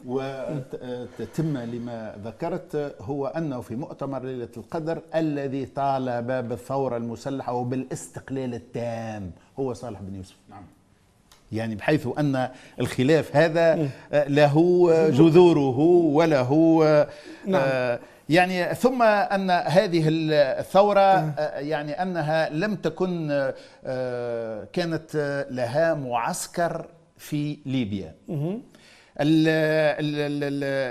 وتتم لما ذكرت هو أنه في مؤتمر ليلة القدر الذي طالب بالثورة المسلحة وبالاستقلال التام هو صالح بن يوسف نعم يعني بحيث أن الخلاف هذا آه، له آه، جذوره وله آه، نعم. يعني ثم ان هذه الثوره يعني انها لم تكن كانت لها معسكر في ليبيا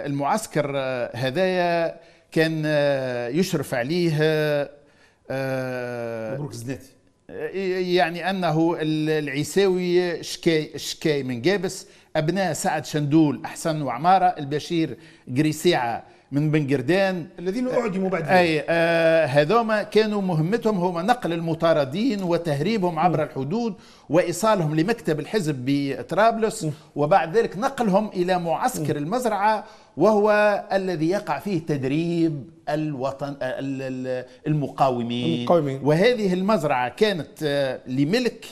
المعسكر هذايا كان يشرف عليه مبروك الزناتي يعني أنه العيساوي شكاي, شكاي من جابس أبناء سعد شندول أحسن وعمارة البشير قريسيعة من بن قردان الذين اعدموا بعد اي آه هذوما كانوا مهمتهم هما نقل المطاردين وتهريبهم عبر م. الحدود وايصالهم لمكتب الحزب بطرابلس وبعد ذلك نقلهم الى معسكر م. المزرعه وهو الذي يقع فيه تدريب الوطن المقاومين, المقاومين. وهذه المزرعة كانت آه، لملك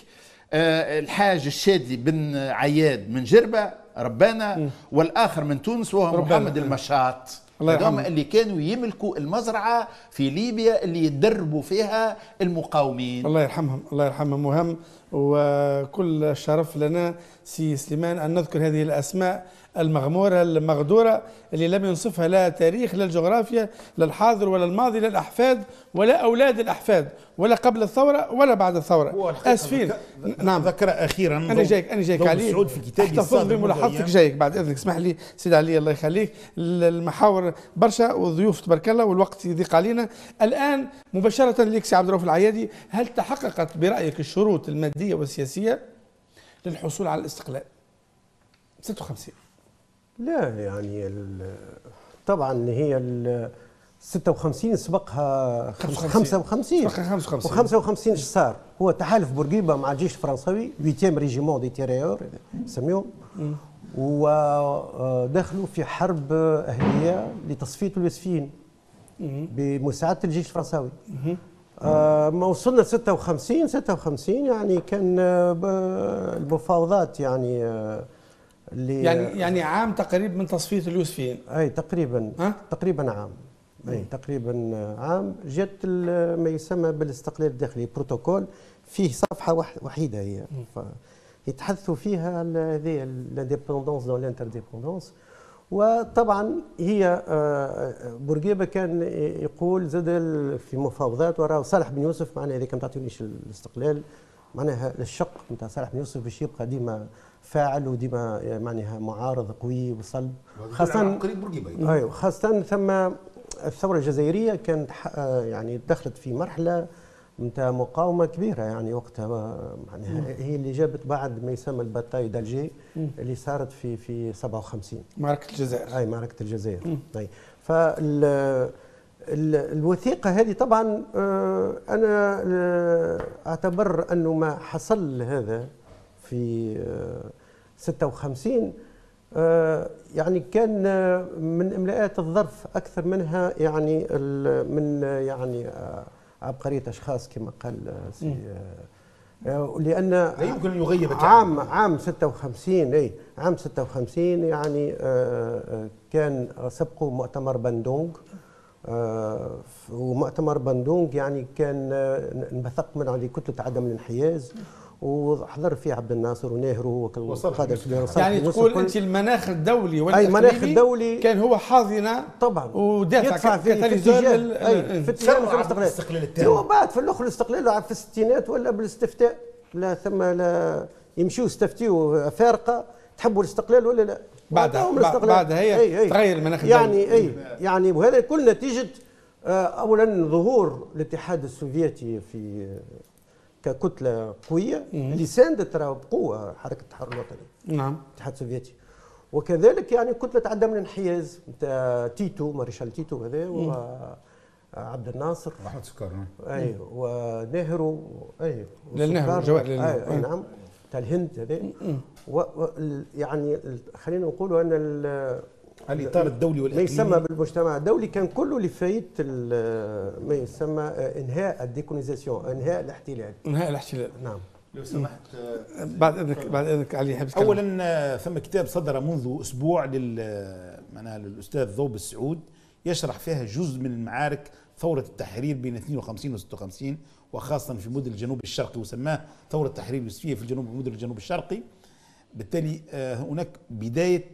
آه، الحاج الشادي بن عياد من جربة ربانا والآخر من تونس وهو ربنا. محمد المشاط هذوما اللي كانوا يملكوا المزرعة في ليبيا اللي يدربوا فيها المقاومين الله يرحمهم الله يرحمهم مهم وكل الشرف لنا سي سليمان أن نذكر هذه الأسماء المغمورة المغدورة اللي لم ينصفها لا تاريخ لا الجغرافيا لا الحاضر ولا الماضي لا الأحفاد ولا أولاد الأحفاد ولا قبل الثورة ولا بعد الثورة أسفين نعم ذكر أخيرا أنا جايك أنا جايك علي سعود في كتابي احتفظ بملاحظتك يعني. جايك بعد إذنك اسمح لي سيد علي الله يخليك المحاور برشا والضيوف تبارك الله والوقت يضيق علينا الآن مباشرة ليك سي عبد الرؤوف العيادي هل تحققت برأيك الشروط المادية الاقتصادية والسياسية للحصول على الاستقلال 56 لا يعني طبعا هي ال 56 سبقها 55 55 55 ايش صار؟ هو تحالف بورقيبه مع الجيش الفرنساوي 8 ريجيمون دي تيريور يسميهم ودخلوا آه، في حرب اهليه لتصفيه اليوسفيين بمساعده الجيش الفرنساوي آه، ما وصلنا 56 56 يعني كان آه، المفاوضات يعني آه، اللي يعني يعني عام تقريبا من تصفيه اليوسفيين اي تقريبا أه؟ تقريبا عام اي تقريبا عام جت ما يسمى بالاستقلال الداخلي بروتوكول فيه صفحه وحيده هي يتحدثوا فيها هذه لانديبوندونس دون لانديبوندونس وطبعا هي آه، آه، بورقيبه كان يقول زاد في مفاوضات وراه صالح بن يوسف معناها اذا ما تعطيونيش الاستقلال معناها الشق نتاع صالح بن يوسف باش يبقى ديما فاعل وديما آه، معناها معارض قوي وصلب خاصه ايوه خاصه ثم الثوره الجزائريه كانت يعني دخلت في مرحله انت مقاومه كبيره يعني وقتها يعني هي اللي جابت بعد ما يسمى الباتاي دالجي اللي صارت في في 57 معركه الجزائر اي معركه الجزائر اي ف الوثيقة هذه طبعا آه، أنا آه، أعتبر أنه ما حصل هذا في 56 آه، يعني كان من إملاءات الظرف أكثر منها يعني من يعني عبقريه اشخاص كما قال سي آه، لان لا يمكن ان يغيب عام عام 56 اي عام 56 يعني،, آه، آه، يعني كان سبقه مؤتمر بندونغ ومؤتمر بندونغ يعني كان انبثق من على كتله عدم الانحياز وحضر فيه عبد الناصر ونهرو وقادر يعني تقول انت المناخ الدولي ولا اي المناخ الدولي كان هو حاضنه طبعا ودافع يدفع في الاستقلال هو بعد في الاخر الاستقلال في الستينات ولا بالاستفتاء لا ثم لا يمشوا يستفتيوا فارقه تحبوا الاستقلال ولا لا بعدها بعدها هي تغير المناخ الدولي يعني اي يعني وهذا كل نتيجه آه، اولا ظهور الاتحاد السوفيتي في ككتله قويه اللي ساندت راه بقوه حركه التحرر الوطني نعم الاتحاد السوفيتي وكذلك يعني كتله عدم الانحياز نتاع تيتو مارشال تيتو هذا وعبد الناصر احمد سكر نعم. اي ونهرو اي للنهرو جواد للنهرو اي نعم تاع الهند هذا يعني خلينا نقولوا ان الاطار الدولي والاقليمي ما يسمى بالمجتمع الدولي كان كله لفايده ما يسمى انهاء الديكونيزاسيون انهاء الاحتلال انهاء الاحتلال نعم لو سمحت بعد اذنك بعد اذنك علي حبس اولا ثم كتاب صدر منذ اسبوع لل معناها للاستاذ ذوب السعود يشرح فيها جزء من المعارك ثوره التحرير بين 52 و 56 وخاصه في مدن الجنوب الشرقي وسماه ثوره التحرير اليوسفيه في الجنوب مدن الجنوب الشرقي بالتالي آه، هناك بدايه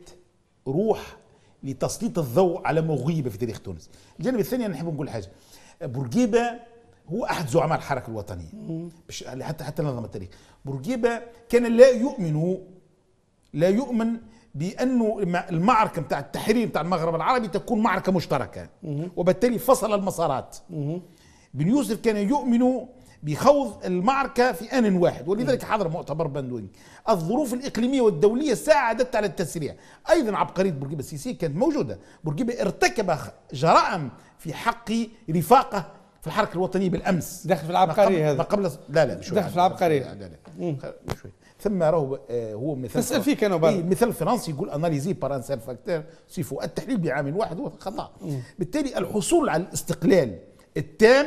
روح لتسليط الضوء على مغيبه في تاريخ تونس الجانب الثاني انا نحب نقول حاجه بورقيبه هو احد زعماء الحركه الوطنيه حتى حتى نظم التاريخ بورقيبه كان لا يؤمن لا يؤمن بانه المعركه نتاع التحرير نتاع المغرب العربي تكون معركه مشتركه وبالتالي فصل المسارات بن يوسف كان يؤمن بيخوض المعركة في آن واحد ولذلك حضر مؤتمر بندوينج الظروف الإقليمية والدولية ساعدت على التسريع أيضا عبقرية بورقيبة السيسي كانت موجودة بورقيبة ارتكب جرائم في حق رفاقه في الحركة الوطنية بالأمس داخل في العبقرية هذا ما قبل لا لا شوي داخل في العبقرية لا لا شوي ثم راه آه، هو مثل تسال فيك انا إيه مثال فرنسي يقول اناليزي بار ان سيل فاكتور سيفو التحليل بعامل واحد هو خطا بالتالي الحصول على الاستقلال التام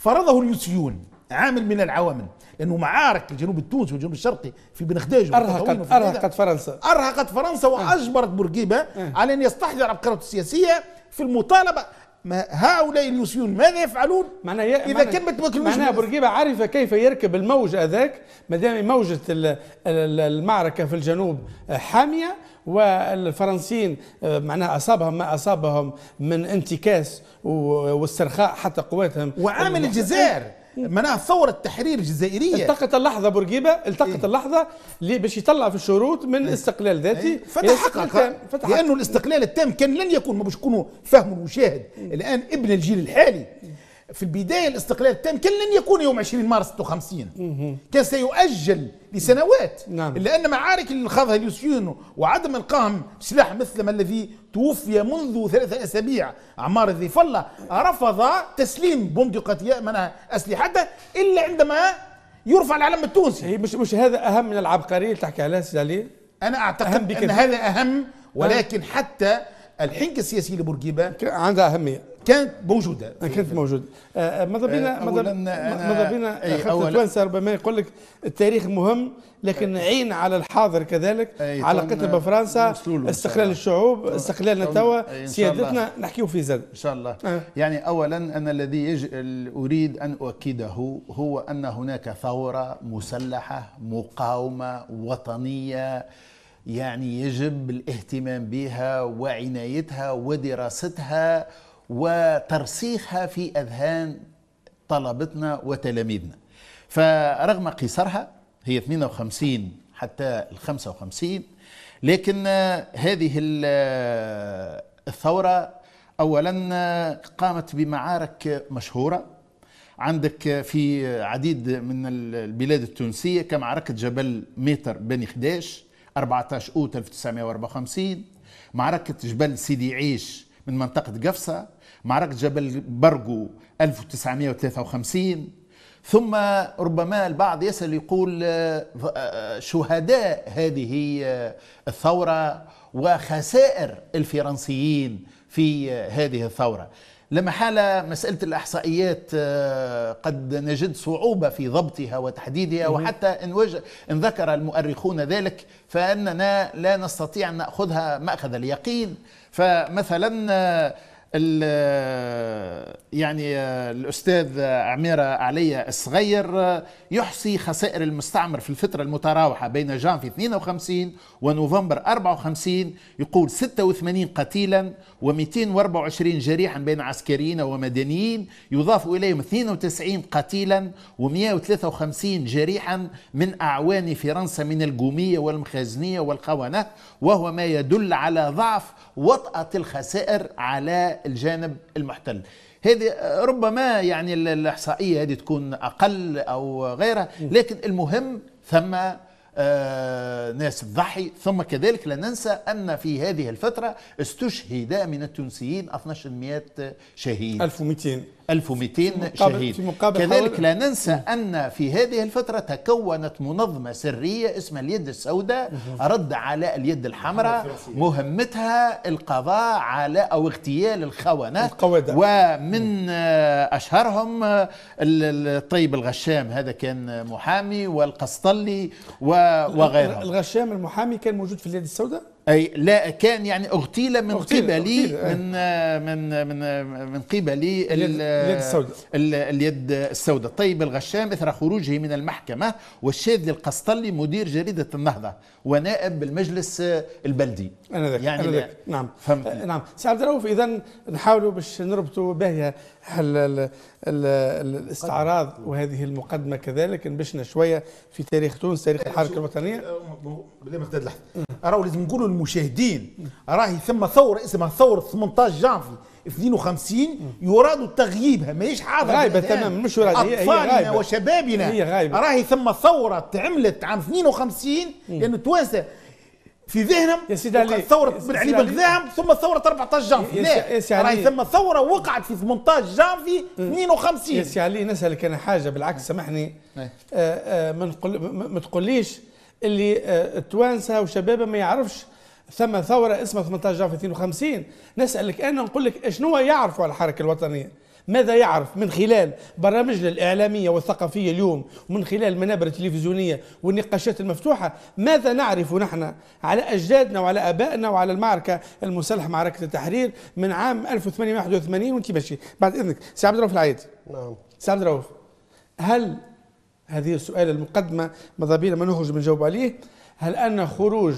فرضه اليوسيون عامل من العوامل لانه معارك الجنوب التونسي والجنوب الشرقي في بن خديج ارهقت ارهقت فرنسا ارهقت فرنسا واجبرت بورقيبه إيه. على ان يستحضر عبقرته السياسيه في المطالبه ما هؤلاء اليوسيون ماذا يفعلون؟ معنا ي... اذا كان ما تمكنوش معناها بورقيبه عارفه كيف يركب الموج هذاك ما دام يعني موجه المعركه في الجنوب آه، حاميه والفرنسيين آه، معناها اصابهم ما اصابهم من انتكاس واسترخاء حتى قواتهم وعامل الجزائر إيه. معناها ثورة التحرير الجزائريه التقت اللحظه بورقيبه التقت إيه. اللحظه اللي باش يطلع في الشروط من إيه. استقلال ذاتي فتحقق فتحقق لانه الاستقلال التام كان لن يكون ما باش يكونوا فهم المشاهد الان ابن الجيل الحالي في البداية الاستقلال التام كان لن يكون يوم 20 مارس 56 كان سيؤجل لسنوات نعم. لأن معارك اللي خاضها اليوسيون وعدم القهم بسلاح مثل ما الذي توفي منذ ثلاثة أسابيع عمار الذي الله رفض تسليم بندقة منها أسلحته إلا عندما يرفع العلم التونسي هي مش مش هذا أهم من العبقرية اللي تحكي عليها سي علي أنا أعتقد أن هذا أهم أه. ولكن أهم. حتى الحنك السياسي لبورقيبة عندها أهمية كانت موجوده آه، كانت موجوده آه، آه، ماذا بينا ماذا بينا تونس ربما يقول لك التاريخ مهم لكن عين على الحاضر كذلك علاقتنا بفرنسا استقلال الشعوب استقلالنا توا سيادتنا نحكيه في زاد ان شاء الله أه. يعني اولا انا الذي يج... اريد ان اؤكده هو ان هناك ثوره مسلحه مقاومه وطنيه يعني يجب الاهتمام بها وعنايتها ودراستها وترسيخها في أذهان طلبتنا وتلاميذنا فرغم قصرها هي 58 حتى ال 55 لكن هذه الثورة أولا قامت بمعارك مشهورة عندك في عديد من البلاد التونسية كمعركة جبل ميتر بني خداش 14 أوت 1954 معركة جبل سيدي عيش من منطقة قفصة معركة جبل برقو 1953 ثم ربما البعض يسأل يقول آه، آه، آه، شهداء هذه الثورة وخسائر الفرنسيين في هذه الثورة حال مسألة الإحصائيات قد نجد صعوبة في ضبطها وتحديدها وحتى إن, وجه إن ذكر المؤرخون ذلك فأننا لا نستطيع أن نأخذها مأخذ اليقين فمثلا آه، آه، يعني آه، الأستاذ عميرة علي الصغير يحصي خسائر المستعمر في الفترة المتراوحة بين جانفي 52 ونوفمبر 54 يقول 86 قتيلا و224 جريحا بين عسكريين ومدنيين يضاف إليهم 92 قتيلا و153 جريحا من أعوان فرنسا من القوميه والمخازنية والخونة وهو ما يدل على ضعف وطأت الخسائر على الجانب المحتل هذه ربما يعني الإحصائية هذه تكون أقل أو غيرها لكن المهم ثم آه، ناس تضحي ثم كذلك لا ننسى أن في هذه الفترة استشهد من التونسيين 1200 شهيد 1200 1200 شهيد في مقابل كذلك لا ننسى أن في هذه الفترة تكونت منظمة سرية اسمها اليد السوداء رد على اليد الحمراء مهمتها القضاء على أو اغتيال الخونه القوادة. ومن أشهرهم الطيب الغشام هذا كان محامي والقسطلي وغيرهم الغشام المحامي كان موجود في اليد السوداء أي لا كان يعني اغتيل من قبل من من من من قبل اليد السوداء اليد السوداء طيب الغشام اثر خروجه من المحكمه والشاذلي القسطلي مدير جريده النهضه ونائب بالمجلس البلدي انا ذاك يعني أنا ذاك. نعم فهمت نعم سي عبد الرؤوف اذا نحاولوا باش نربطوا باهيه الاستعراض وهذه المقدمه كذلك نبشنا شويه في تاريخ تونس تاريخ الحركه الوطنيه بلا ما تدلح راهو لازم نقولوا للمشاهدين راهي ثم ثوره اسمها ثوره 18 جانفي 52 يراد تغييبها ماهيش حاضره غايبه تمام مش يراد هي غايبة. وشبابنا هي غايبه راهي ثم ثوره عملت عام 52 لان يعني توانسه في ذهنهم يا سيدي علي ثورة علي بغذاهم ثم ثورة 14 جانفي لا راهي ثم ثورة وقعت في 18 جانفي 52 يا سيدي علي نسألك أنا حاجة بالعكس سامحني إيه. آه، آه، ما تقوليش اللي آه، التوانسة وشبابها ما يعرفش ثم ثورة اسمها 18 جانفي 52 نسألك أنا نقول لك شنو يعرفوا على الحركة الوطنية ماذا يعرف من خلال برامجنا الإعلامية والثقافية اليوم ومن خلال المنابر التلفزيونية والنقاشات المفتوحة ماذا نعرف نحن على أجدادنا وعلى أبائنا وعلى المعركة المسلحة معركة التحرير من عام 1881 وانت ماشي بعد إذنك سي عبد الرؤوف العيد نعم سي عبد الرؤوف هل هذه السؤال المقدمة ماذا بينا ما نخرج بنجاوب عليه هل أن خروج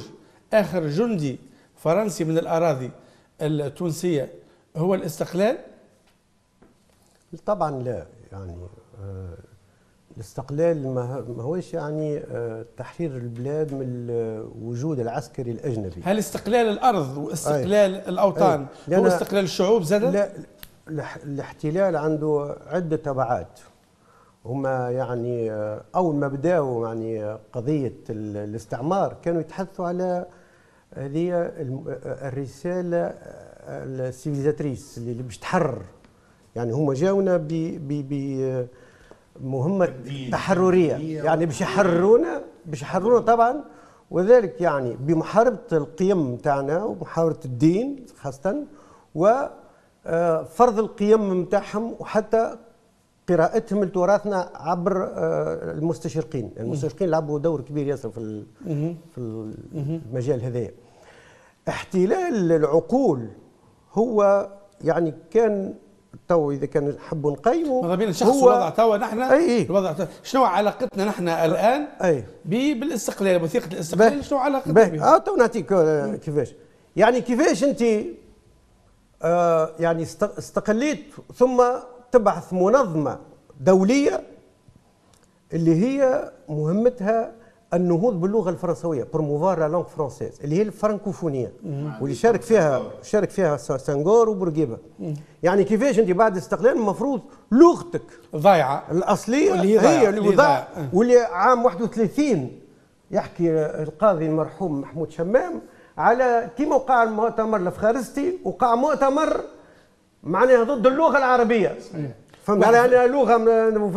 آخر جندي فرنسي من الأراضي التونسية هو الاستقلال طبعا لا يعني آه، الاستقلال ما هوش يعني آه، تحرير البلاد من الوجود العسكري الاجنبي هل استقلال الارض واستقلال أي. الاوطان أي. هو استقلال الشعوب زاد لا الاحتلال عنده عده تبعات هما يعني آه، اول ما بداوا يعني قضيه الاستعمار كانوا يتحدثوا على هذه الرساله السيفيزاتريس اللي باش تحرر يعني هم جاونا ب ب ب مهمة تحررية يعني باش يحررونا باش يحررونا طبعا وذلك يعني بمحاربة القيم نتاعنا ومحاربة الدين خاصة وفرض آه، القيم نتاعهم وحتى قراءتهم لتراثنا عبر آه، المستشرقين يعني المستشرقين لعبوا دور كبير ياسر في في المجال هذايا احتلال العقول هو يعني كان تو اذا كان نحبوا نقيموا ماذا بين شخص هو وضع توا نحن أي. الوضع شنو علاقتنا نحن الان أي. بالاستقلال بوثيقه الاستقلال شنو علاقتنا بها؟ اه تو نعطيك آه، كيفاش يعني كيفاش انت آه يعني استقليت ثم تبعث منظمه دوليه اللي هي مهمتها النهوض باللغه الفرنسويه بروموفار لا لونغ فرونسيز اللي هي الفرنكوفونيه واللي شارك فيها شارك فيها سانغور وبورقيبه يعني كيفاش انت بعد الاستقلال المفروض لغتك ضايعه الاصليه اللي هي اللي ضايعه آه. واللي عام 31 يحكي القاضي المرحوم محمود شمام على كيما وقع المؤتمر الفخارستي وقع مؤتمر معناها ضد اللغه العربيه فهمت على لغه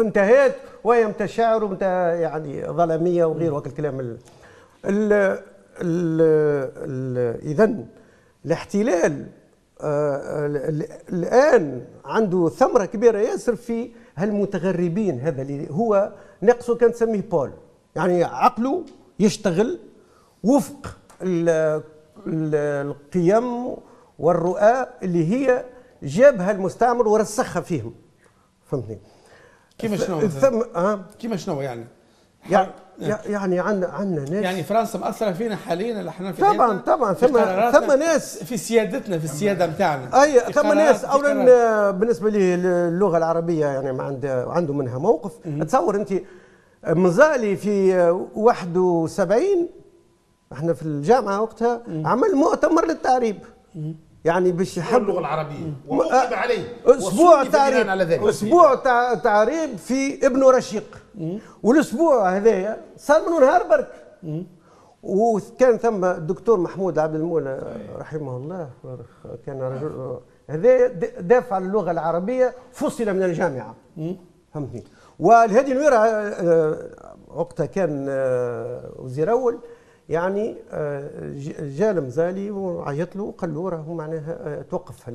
انتهت ويمتشعر ومتاع يعني ظلميه وغيره وكل الكلام ال ال ال ال اذا الاحتلال آه، الان عنده ثمره كبيره ياسر في هالمتغربين هذا اللي هو نقصه كان تسميه بول يعني عقله يشتغل وفق القيم والرؤى اللي هي جابها المستعمر ورسخها فيهم فهمتني كيما شنو ثم اه كيما شنو يعني يعني-, يعني يعني عندنا عندنا ناس يعني فرنسا مأثرة فينا حاليا اللي احنا في طبعا طبعا ثم ثم ناس في سيادتنا في السياده نتاعنا اي ثم ناس اولا بالنسبه لي اللغه العربيه يعني ما عنده عنده منها موقف م -م. تصور انت مزالي في 71 احنا في الجامعه وقتها عمل مؤتمر للتعريب يعني باش يحب اللغه العربيه وعوقب عليه اسبوع تعريب على ذلك اسبوع تعريب في ابن رشيق والاسبوع هذايا صار منه نهار برك وكان ثم الدكتور محمود عبد المولى رحمه الله كان رجل هذا دافع اللغه العربيه فصل من الجامعه فهمتني والهادي نويره آه، آه، وقتها كان آه، وزير اول يعني آه، جاء المزالي وعيط له وقال له راه معناها آه، توقف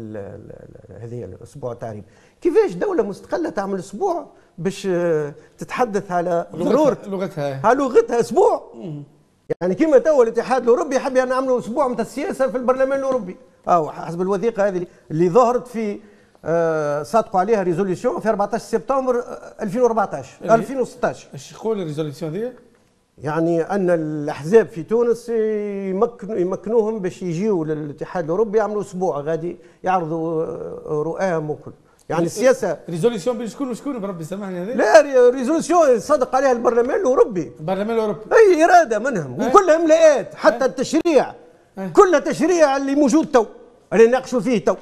هذه الاسبوع التعريب كيفاش دوله مستقله تعمل اسبوع باش آه، تتحدث على ضروره لغتها على لغتها اسبوع يعني كما توا الاتحاد الاوروبي حب يعني نعملوا اسبوع من السياسه في البرلمان الاوروبي اه حسب الوثيقه هذه اللي ظهرت في صادقوا عليها ريزوليسيون في 14 سبتمبر 2014 2016 ايش يقول الريزوليسيون هذه؟ يعني ان الاحزاب في تونس يمكن يمكنوهم باش يجيوا للاتحاد الاوروبي يعملوا اسبوع غادي يعرضوا آه، رؤاهم وكل يعني السياسه ريزوليسيون بين شكون وشكون بربي سامحني لا ريزوليسيون صدق عليها البرلمان الاوروبي البرلمان الاوروبي اي اراده منهم وكلها ملاءات حتى التشريع كلها كل تشريع اللي موجود تو اللي ناقشوا فيه تو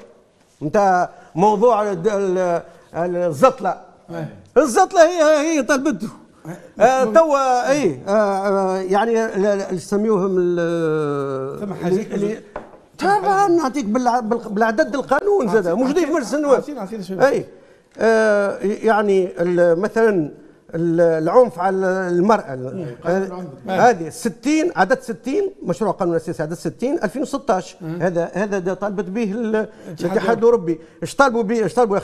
انت موضوع الزطله الزطله هي هي طلبته آه، توا اي آه، آه، يعني يسميوهم ثم حاجات طبعا نعطيك بالعدد القانون زاد مش ضيف مجلس النواب اي يعني مثلا العنف على المرأة هذه 60 عدد 60 مشروع قانون اساسي عدد 60 2016 هذا هذا طالبت به الاتحاد الاوروبي اش طالبوا به اش طالبوا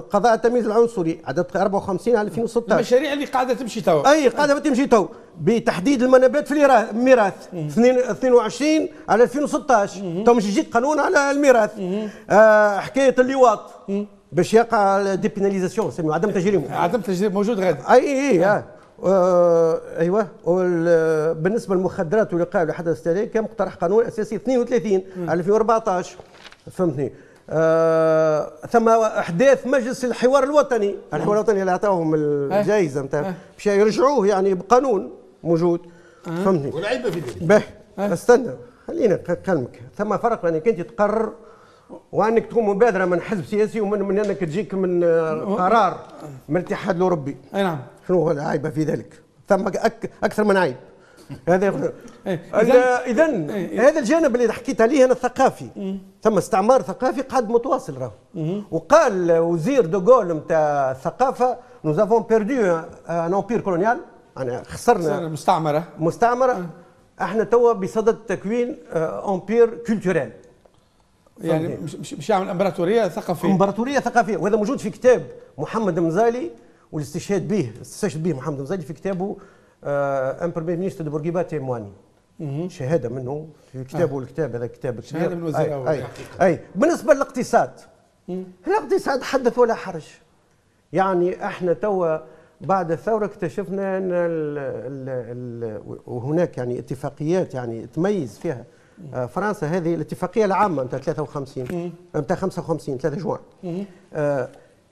قضاء التمييز العنصري عدد 54 على 2016 المشاريع اللي قاعده تمشي تو اي قاعده تمشي تو بتحديد المنابات في الميراث 22 على 2016 تو مش جيت قانون على الميراث آه حكايه اللواط باش يقع ديبيناليزاسيون عدم تجريمه عدم تجريم موجود غادي اي اي, أي آه. آه ايوه بالنسبه للمخدرات والوقايه والحدث التالي كان مقترح قانون اساسي 32 على 2014 فهمتني آه ثم احداث مجلس الحوار الوطني الحوار الوطني اللي عطاهم الجائزه إيه. نتاع إيه. باش يرجعوه يعني بقانون موجود إيه. فهمتني ولعيبه في ذلك باهي استنى خلينا نكلمك ثم فرق لانك انك انت تقرر وانك تكون مبادره من حزب سياسي ومن من انك تجيك من آه، قرار من الاتحاد الاوروبي اي نعم شنو هو العيبه في ذلك؟ ثم أك اكثر من عيب هذا اذا إيه، إيه، إيه. هذا الجانب اللي حكيت عليه انا الثقافي ثم استعمار ثقافي قاعد متواصل راهو وقال وزير دوغول نتاع الثقافه نو زافون بيردو ان امبير كولونيال يعني خسرنا مستعمره مستعمره آه. احنا توا بصدد تكوين امبير آه، كولتوريل يعني مش مش, يعمل يعني امبراطوريه ثقافيه امبراطوريه ثقافيه وهذا موجود في كتاب محمد مزالي والاستشهاد به استشهد به محمد مزالي في كتابه ان مينيست دو بورغيبا تيمواني شهاده منه في كتابه آه. الكتاب هذا كتاب شهاده من وزير أي, أي, اي بالنسبه للاقتصاد الاقتصاد حدث ولا حرج يعني احنا توا بعد الثوره اكتشفنا ان وهناك يعني اتفاقيات يعني تميز فيها آه، فرنسا هذه الاتفاقيه العامه نتاع 53 نتاع 55 3 جوان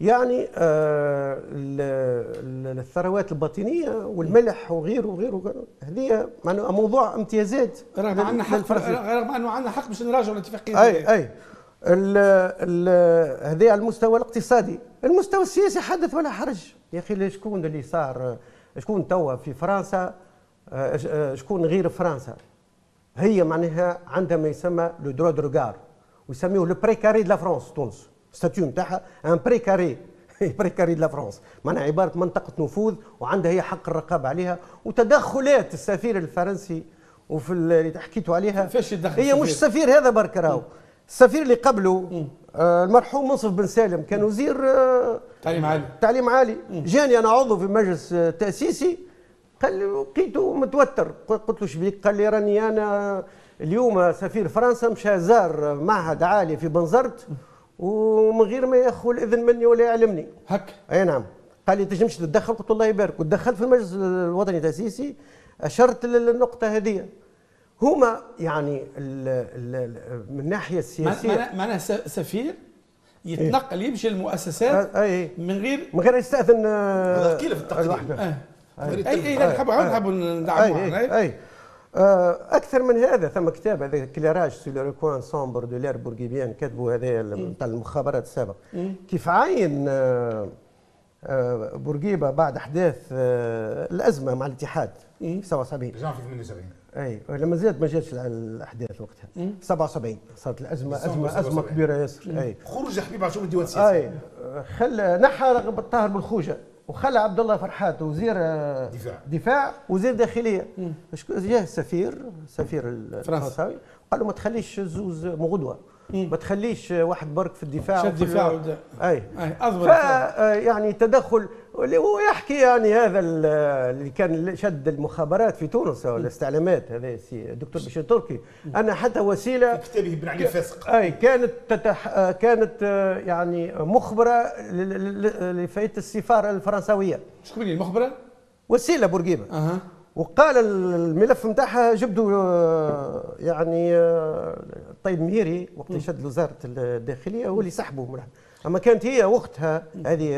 يعني آه، الثروات الباطنيه والملح وغيره وغيره هذه موضوع امتيازات رغم عندنا حق رغم انه عندنا حق باش نراجعوا الاتفاقيه اي اي هذه على المستوى الاقتصادي المستوى السياسي حدث ولا حرج يا اخي شكون اللي صار شكون توا في فرنسا آه، شكون غير فرنسا هي معناها عندها ما يسمى لو درو دو ريغار ويسميوه لو بريكاري دو لا فرونس تونس ستاتيو نتاعها ان بريكاري بريكاري دو لا فرونس معناها عباره منطقه نفوذ وعندها هي حق الرقابه عليها وتدخلات السفير الفرنسي وفي اللي حكيتوا عليها فاش هي مش السفير هذا برك راهو السفير اللي قبله آه المرحوم منصف بن سالم كان وزير آه تعليم عالي تعليم عالي جاني انا عضو في مجلس آه، تاسيسي قال لي لقيته متوتر قلت له شبيك قال لي راني انا اليوم سفير فرنسا مشى زار معهد عالي في بنزرت ومن غير ما ياخذ الاذن مني ولا يعلمني هك اي نعم قال لي تجمش تتدخل قلت الله يبارك ودخلت في المجلس الوطني التاسيسي اشرت للنقطه هذه هما يعني الـ الـ الـ من الناحيه السياسيه معناها سفير إيه. يتنقل يمشي المؤسسات من غير من غير يستاذن هذا في التقديم اي اي نحبوا نحبوا ندعموا اكثر من هذا ثم كتاب هذا كليراج سو لو ريكوان سومبر دو لير بورغيبيان كتبوا هذا نتاع المخابرات السابق كيف عاين أه، أه، بورقيبه بعد احداث أه، الازمه مع الاتحاد 77 في 78 اي لما زاد ما جاتش الاحداث وقتها 77 صارت الازمه ازمه ازمه كبيره ياسر اي خروج حبيب عاشور الديوان السياسي اي خلى نحى رغبه الطاهر بالخوجه وخلى عبد الله فرحات وزير آه، دفاع دفاع وزير داخليه جاء السفير سفير الفرنساوي قال له ما تخليش زوز مغدوه ما تخليش واحد برك في الدفاع شد الدفاع اي, اصبر آه، يعني تدخل ويحكي يعني هذا اللي كان شد المخابرات في تونس والاستعلامات هذا هذا الدكتور بشير تركي انا حتى وسيله في كتابه ابن علي الفاسق اي كانت تتح آه، كانت آه، يعني مخبره لفئه السفاره الفرنسويه شكون هي المخبره؟ وسيله بورقيبه أه. وقال الملف نتاعها جبدوا آه، يعني الطيب آه، مهيري وقت شد وزاره الداخليه هو اللي سحبه اما كانت هي وقتها هذه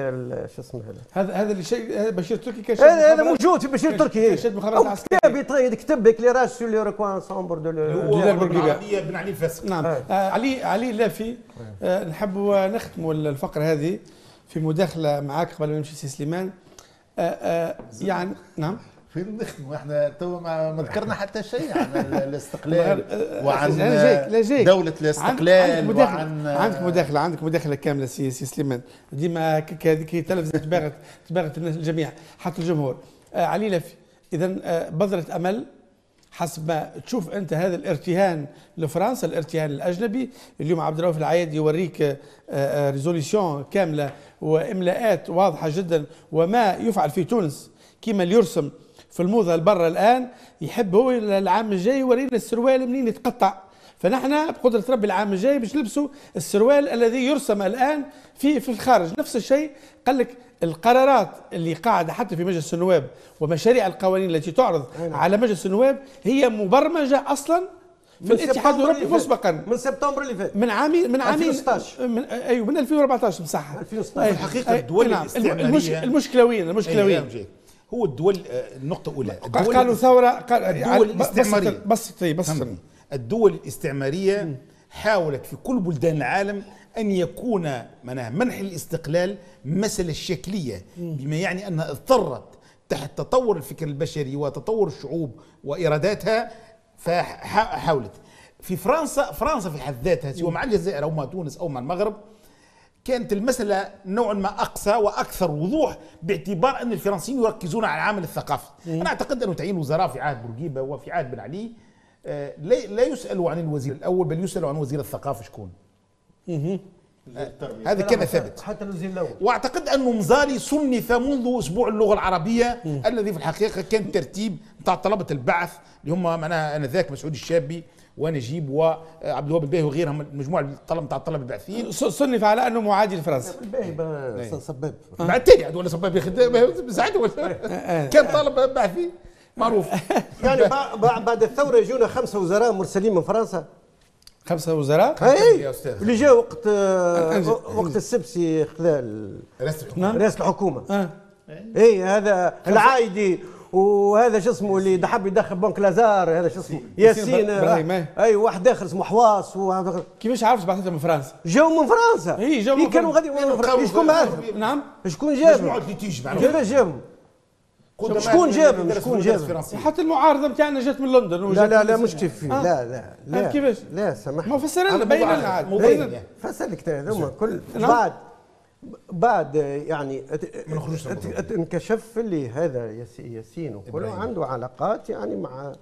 شو اسمها هذا هذا الشيء بشير تركي كان هذا هذا موجود في بشير تركي شد مخابرات عسكريه كتاب كتب كليراج سو لي ريكوان سومبر دو علي بن علي الفاسق نعم آه. آه. علي علي لافي آه نحب نختم الفقره هذه في مداخله معك قبل ما نمشي سي سليمان آه آه يعني نعم فين نخدموا احنا تو ما ذكرنا حتى شيء عن الاستقلال وعن دولة الاستقلال عندك وعن عندك مداخلة عندك مداخلة كاملة سي سي سليمان ديما كي التلفزة تباغت تباغت الجميع حتى الجمهور آه علي لفي اذا آه بذرة امل حسب ما تشوف انت هذا الارتهان لفرنسا الارتهان الاجنبي اليوم عبد الرؤوف العايد يوريك آه، آه، ريزوليسيون كامله واملاءات واضحه جدا وما يفعل في تونس كما يرسم في الموضه لبرا الان يحب هو العام الجاي يورينا السروال منين يتقطع فنحن بقدره ربي العام الجاي باش نلبسوا السروال الذي يرسم الان في في الخارج نفس الشيء قال لك القرارات اللي قاعده حتى في مجلس النواب ومشاريع القوانين التي تعرض أيوة. على مجلس النواب هي مبرمجه اصلا في الاتحاد الاوروبي مسبقا من سبتمبر اللي فات من عام من عام 2016 من ايوه من 2014 بصح 2016 الحقيقه الدول نعم. الاستعماريه المشكله وين المشكله وين نعم، هو الدول آه، النقطة الأولى الدول قالوا ثورة قال الدول يعني الاستعمارية بس طيب بس الدول الاستعمارية حاولت في كل بلدان العالم أن يكون منح الاستقلال مسألة شكلية بما يعني أنها اضطرت تحت تطور الفكر البشري وتطور الشعوب وإراداتها فحاولت في فرنسا فرنسا في حد ذاتها سواء مع الجزائر أو مع تونس أو مع المغرب كانت المسألة نوعا ما أقسى وأكثر وضوح باعتبار أن الفرنسيين يركزون على العامل الثقافي أنا أعتقد أنه تعيين وزراء في عهد بورقيبة وفي عهد بن علي آه، لا يسألوا عن الوزير الأول بل يسألوا عن وزير الثقافة شكون هذا كان ثابت حتى الوزير الاول واعتقد انه مزالي صنف منذ اسبوع اللغه العربيه الذي في الحقيقه كان ترتيب بتاع طلبه البعث اللي هم معناها انذاك مسعود الشابي ونجيب وعبد آه، الوهاب الباهي وغيرهم مجموعه الطلبه نتاع الطلبه البعثيين صنف على انه معادي لفرنسا الباهي إيه. سباب آه. بعد تاني ولا سباب ياخذ إيه. إيه. كان طالب بعثي معروف يعني بعد الثوره يجونا خمسه وزراء مرسلين من فرنسا خمسه وزراء اي اللي جاء وقت آه، وقت السبسي خذا رئاسه الحكومه نعم. رئاسه الحكومه اي هذا العايدي وهذا شو اسمه اللي حب يدخل بنك لازار هذا شو اسمه ياسين آه، إيه. اي واحد اخر اسمه حواس كيفاش عرفت بعثتها من فرنسا جاو من فرنسا اي جاو إيه، من كانوا غادي إيه، شكون معاهم؟ نعم شكون جابهم مجموعه كيفاش جابهم شكون جابهم شكون جابهم حتى المعارضه نتاعنا جات من لندن آه. لا لا لا مش كيف لا لا لا كيفاش لا سامحني ما فسر لنا بين لنا عاد فسر لك هذوما كل نعم. بعد بعد يعني انكشف لي هذا ياسين وكله عنده علاقات يعني مع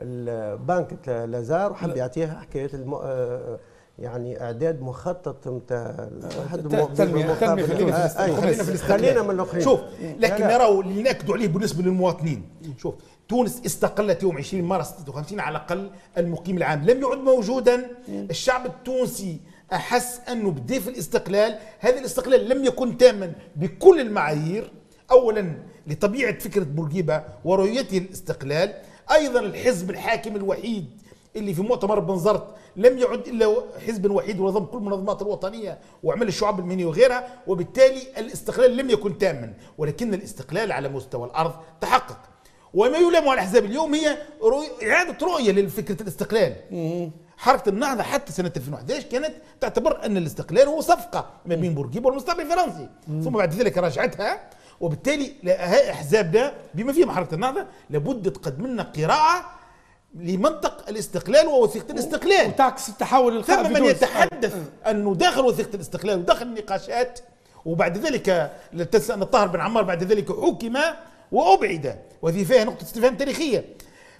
البنك لازار وحب يعطيها حكايه المو... آه، يعني اعداد مخطط نتاع واحد خلينا في خلينا من الاخرين شوف لكن نراو اللي ناكدوا عليه بالنسبه للمواطنين شوف تونس استقلت يوم 20 مارس 56 على الاقل المقيم العام لم يعد موجودا الشعب التونسي أحس أنه بدي في الاستقلال هذا الاستقلال لم يكن تاما بكل المعايير أولا لطبيعة فكرة بورقيبة ورؤيته الاستقلال أيضا الحزب الحاكم الوحيد اللي في مؤتمر بنزرت لم يعد الا حزب وحيد ونظم كل المنظمات الوطنيه وعمل الشعب المهنيه وغيرها وبالتالي الاستقلال لم يكن تاما ولكن الاستقلال على مستوى الارض تحقق وما يلام على الاحزاب اليوم هي اعاده رؤيه لفكره الاستقلال حركه النهضه حتى سنه 2011 كانت تعتبر ان الاستقلال هو صفقه ما بين بورقيبه والمستقبل الفرنسي ثم بعد ذلك راجعتها وبالتالي احزابنا بما فيهم حركه النهضه لابد تقدم لنا قراءه لمنطق الاستقلال ووثيقه الاستقلال وتعكس التحول الخارجي ثم من يتحدث إيه. انه داخل وثيقه الاستقلال وداخل النقاشات وبعد ذلك لا تنسى ان الطاهر بن عمار بعد ذلك حكم وابعد وهذه فيها نقطه استفهام تاريخيه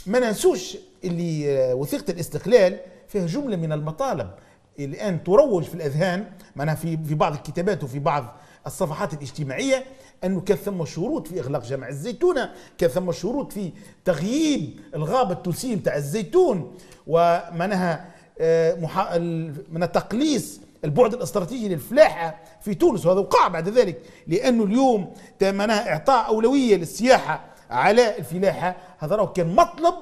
ما ننسوش اللي آه، وثيقه الاستقلال فيها جمله من المطالب الان تروج في الاذهان معناها في في بعض الكتابات وفي بعض الصفحات الاجتماعيه انه كان ثم شروط في اغلاق جامع الزيتونه، كان ثم شروط في تغييب الغابه التونسيه نتاع الزيتون ومعناها آه، محا... من تقليص البعد الاستراتيجي للفلاحه في تونس وهذا وقع بعد ذلك لانه اليوم معناها اعطاء اولويه للسياحه على الفلاحه هذا راه كان مطلب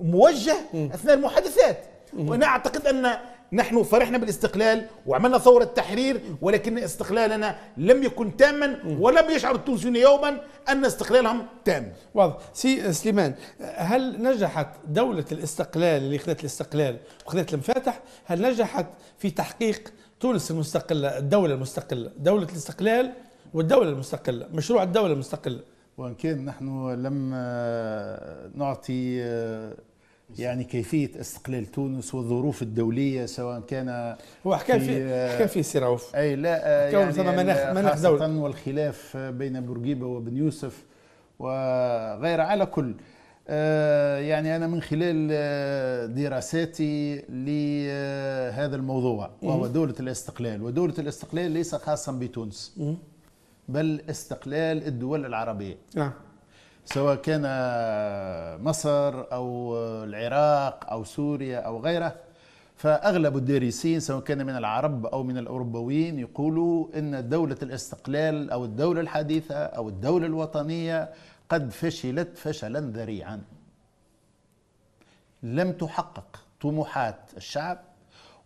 موجه اثناء المحادثات وانا اعتقد ان نحن فرحنا بالاستقلال وعملنا ثورة تحرير ولكن استقلالنا لم يكن تاما ولم يشعر التونسيون يوما أن استقلالهم تام واضح سي سليمان هل نجحت دولة الاستقلال اللي خذت الاستقلال وخذت المفاتح هل نجحت في تحقيق تونس المستقلة الدولة المستقلة دولة الاستقلال والدولة المستقلة مشروع الدولة المستقلة وإن كان نحن لم نعطي يعني كيفيه استقلال تونس والظروف الدوليه سواء كان هو حكى في آه، حكى في سي رؤوف اي لا آه، يعني مناخ مناخ دولي والخلاف بين بورقيبه وبن يوسف وغير على كل آه، يعني أنا من خلال دراساتي لهذا الموضوع وهو دولة الاستقلال ودولة الاستقلال ليس خاصا بتونس بل استقلال الدول العربية نعم سواء كان آه، مصر او آه، العراق او سوريا او غيره فاغلب الدارسين سواء كان من العرب او من الاوروبيين يقولوا ان دوله الاستقلال او الدوله الحديثه او الدوله الوطنيه قد فشلت فشلا ذريعا لم تحقق طموحات الشعب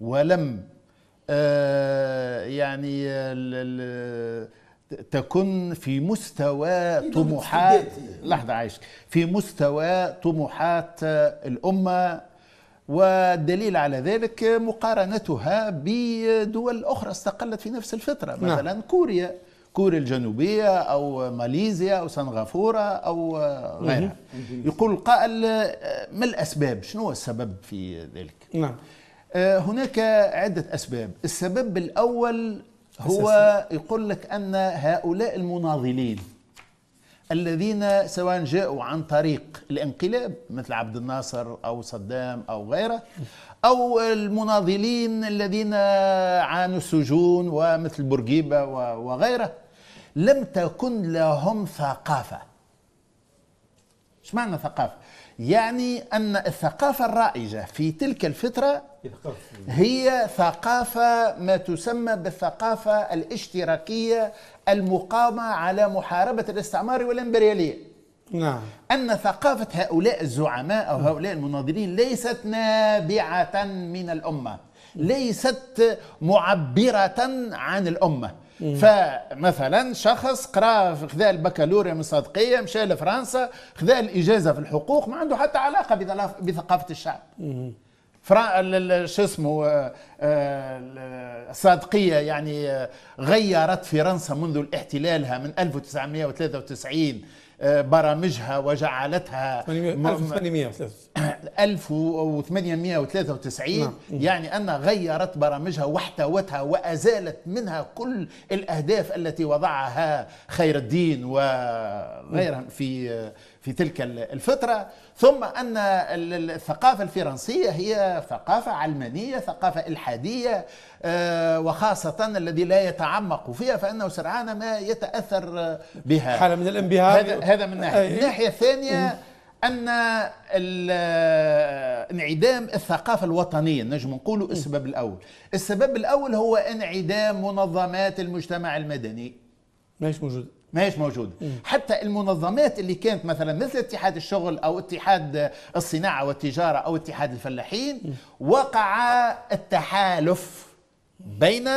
ولم آه، يعني تكن في مستوى طموحات لحظة عايش في مستوى طموحات الأمة والدليل على ذلك مقارنتها بدول أخرى استقلت في نفس الفترة نعم. مثلا نعم. كوريا كوريا الجنوبية أو ماليزيا أو سنغافورة أو غيرها يقول القائل ما الأسباب شنو السبب في ذلك نعم آه، هناك عدة أسباب السبب الأول هو يقول لك أن هؤلاء المناضلين الذين سواء جاءوا عن طريق الانقلاب مثل عبد الناصر أو صدام أو غيره أو المناضلين الذين عانوا السجون ومثل بورقيبة وغيره لم تكن لهم ثقافة ايش معنى ثقافة؟ يعني أن الثقافة الرائجة في تلك الفترة هي ثقافة ما تسمى بالثقافة الاشتراكية المقامة على محاربة الاستعمار والإمبريالية نعم. أن ثقافة هؤلاء الزعماء أو هؤلاء المناضلين ليست نابعة من الأمة ليست معبرة عن الأمة فمثلا شخص قرا خذا البكالوريا من صادقيه مشى لفرنسا خذا الاجازه في الحقوق ما عنده حتى علاقه بثقافه الشعب فرا شو اسمه آه، آه، الصادقيه يعني آه، غيرت فرنسا منذ الاحتلالها من 1993 برامجها وجعلتها 1800 1893 نعم. يعني أنها غيرت برامجها واحتوتها وأزالت منها كل الأهداف التي وضعها خير الدين وغيرهم نعم. في في تلك الفترة ثم أن الثقافة الفرنسية هي ثقافة علمانية ثقافة إلحادية آه، وخاصة الذي لا يتعمق فيها فإنه سرعان ما يتأثر بها حالة من الانبهار هذا, هذا من ناحية الناحية الثانية ان انعدام الثقافه الوطنيه نجم نقولوا السبب الاول السبب الاول هو انعدام منظمات المجتمع المدني ماهيش موجوده ماهيش موجوده حتى المنظمات اللي كانت مثلا مثل اتحاد الشغل او اتحاد الصناعه والتجاره او اتحاد الفلاحين وقع التحالف بين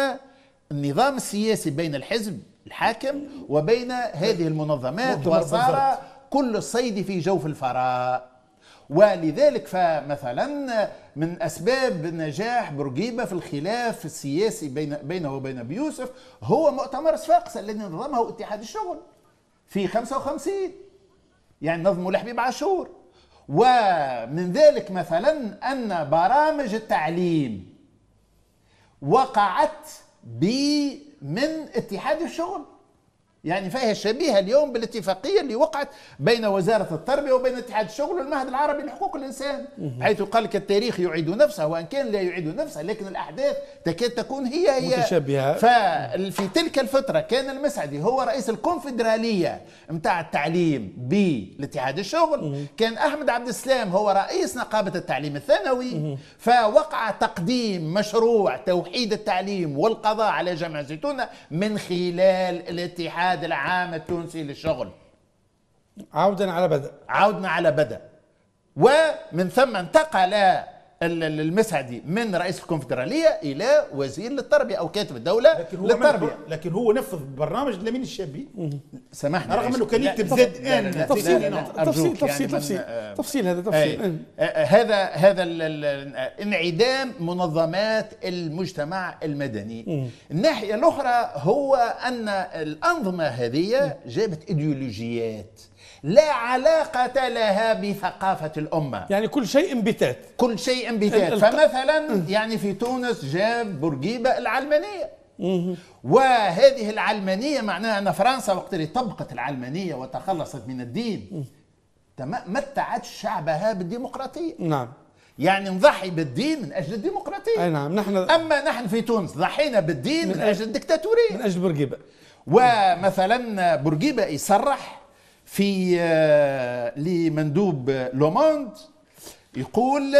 النظام السياسي بين الحزب الحاكم وبين هذه المنظمات وصار كل الصيد في جوف الفراء ولذلك فمثلا من اسباب نجاح بورقيبه في الخلاف السياسي بين بينه وبين ابي يوسف هو مؤتمر صفاقس الذي نظمه اتحاد الشغل في 55 يعني نظمه لحبيب عاشور ومن ذلك مثلا ان برامج التعليم وقعت ب من اتحاد الشغل يعني فهي شبيهه اليوم بالاتفاقيه اللي وقعت بين وزاره التربيه وبين اتحاد الشغل والمهد العربي لحقوق الانسان حيث قال التاريخ يعيد نفسه وان كان لا يعيد نفسه لكن الاحداث تكاد تكون هي هي متشابهه ففي تلك الفتره كان المسعدي هو رئيس الكونفدراليه نتاع التعليم بالاتحاد الشغل كان احمد عبد السلام هو رئيس نقابه التعليم الثانوي فوقع تقديم مشروع توحيد التعليم والقضاء على جامع زيتونه من خلال الاتحاد الاتحاد العام التونسي للشغل عودا على بدأ عودنا على بدأ ومن ثم انتقل المسعدي من رئيس الكونفدراليه الى وزير للتربيه او كاتب الدوله لكن هو للتربيه لكن هو نفذ برنامج لمين الشابي سامحني رغم انه كان يكتب زد ان تفصيل يعني تفصيل يعني تفصيل تفصيل آه، تفصيل هذا تفصيل آه، آه، هذا هذا انعدام منظمات المجتمع المدني الناحيه الاخرى هو ان الانظمه هذه جابت ايديولوجيات لا علاقة لها بثقافة الأمة يعني كل شيء انبتات كل شيء انبتات فمثلا يعني في تونس جاب بورقيبة العلمانية وهذه العلمانية معناها أن فرنسا وقت اللي طبقت العلمانية وتخلصت من الدين متعت شعبها بالديمقراطية نعم يعني نضحي بالدين من اجل الديمقراطيه اي نعم نحن اما نحن في تونس ضحينا بالدين من, من اجل الدكتاتوريه من اجل بورقيبه ومثلا بورقيبه يصرح في آه، لمندوب لوموند يقول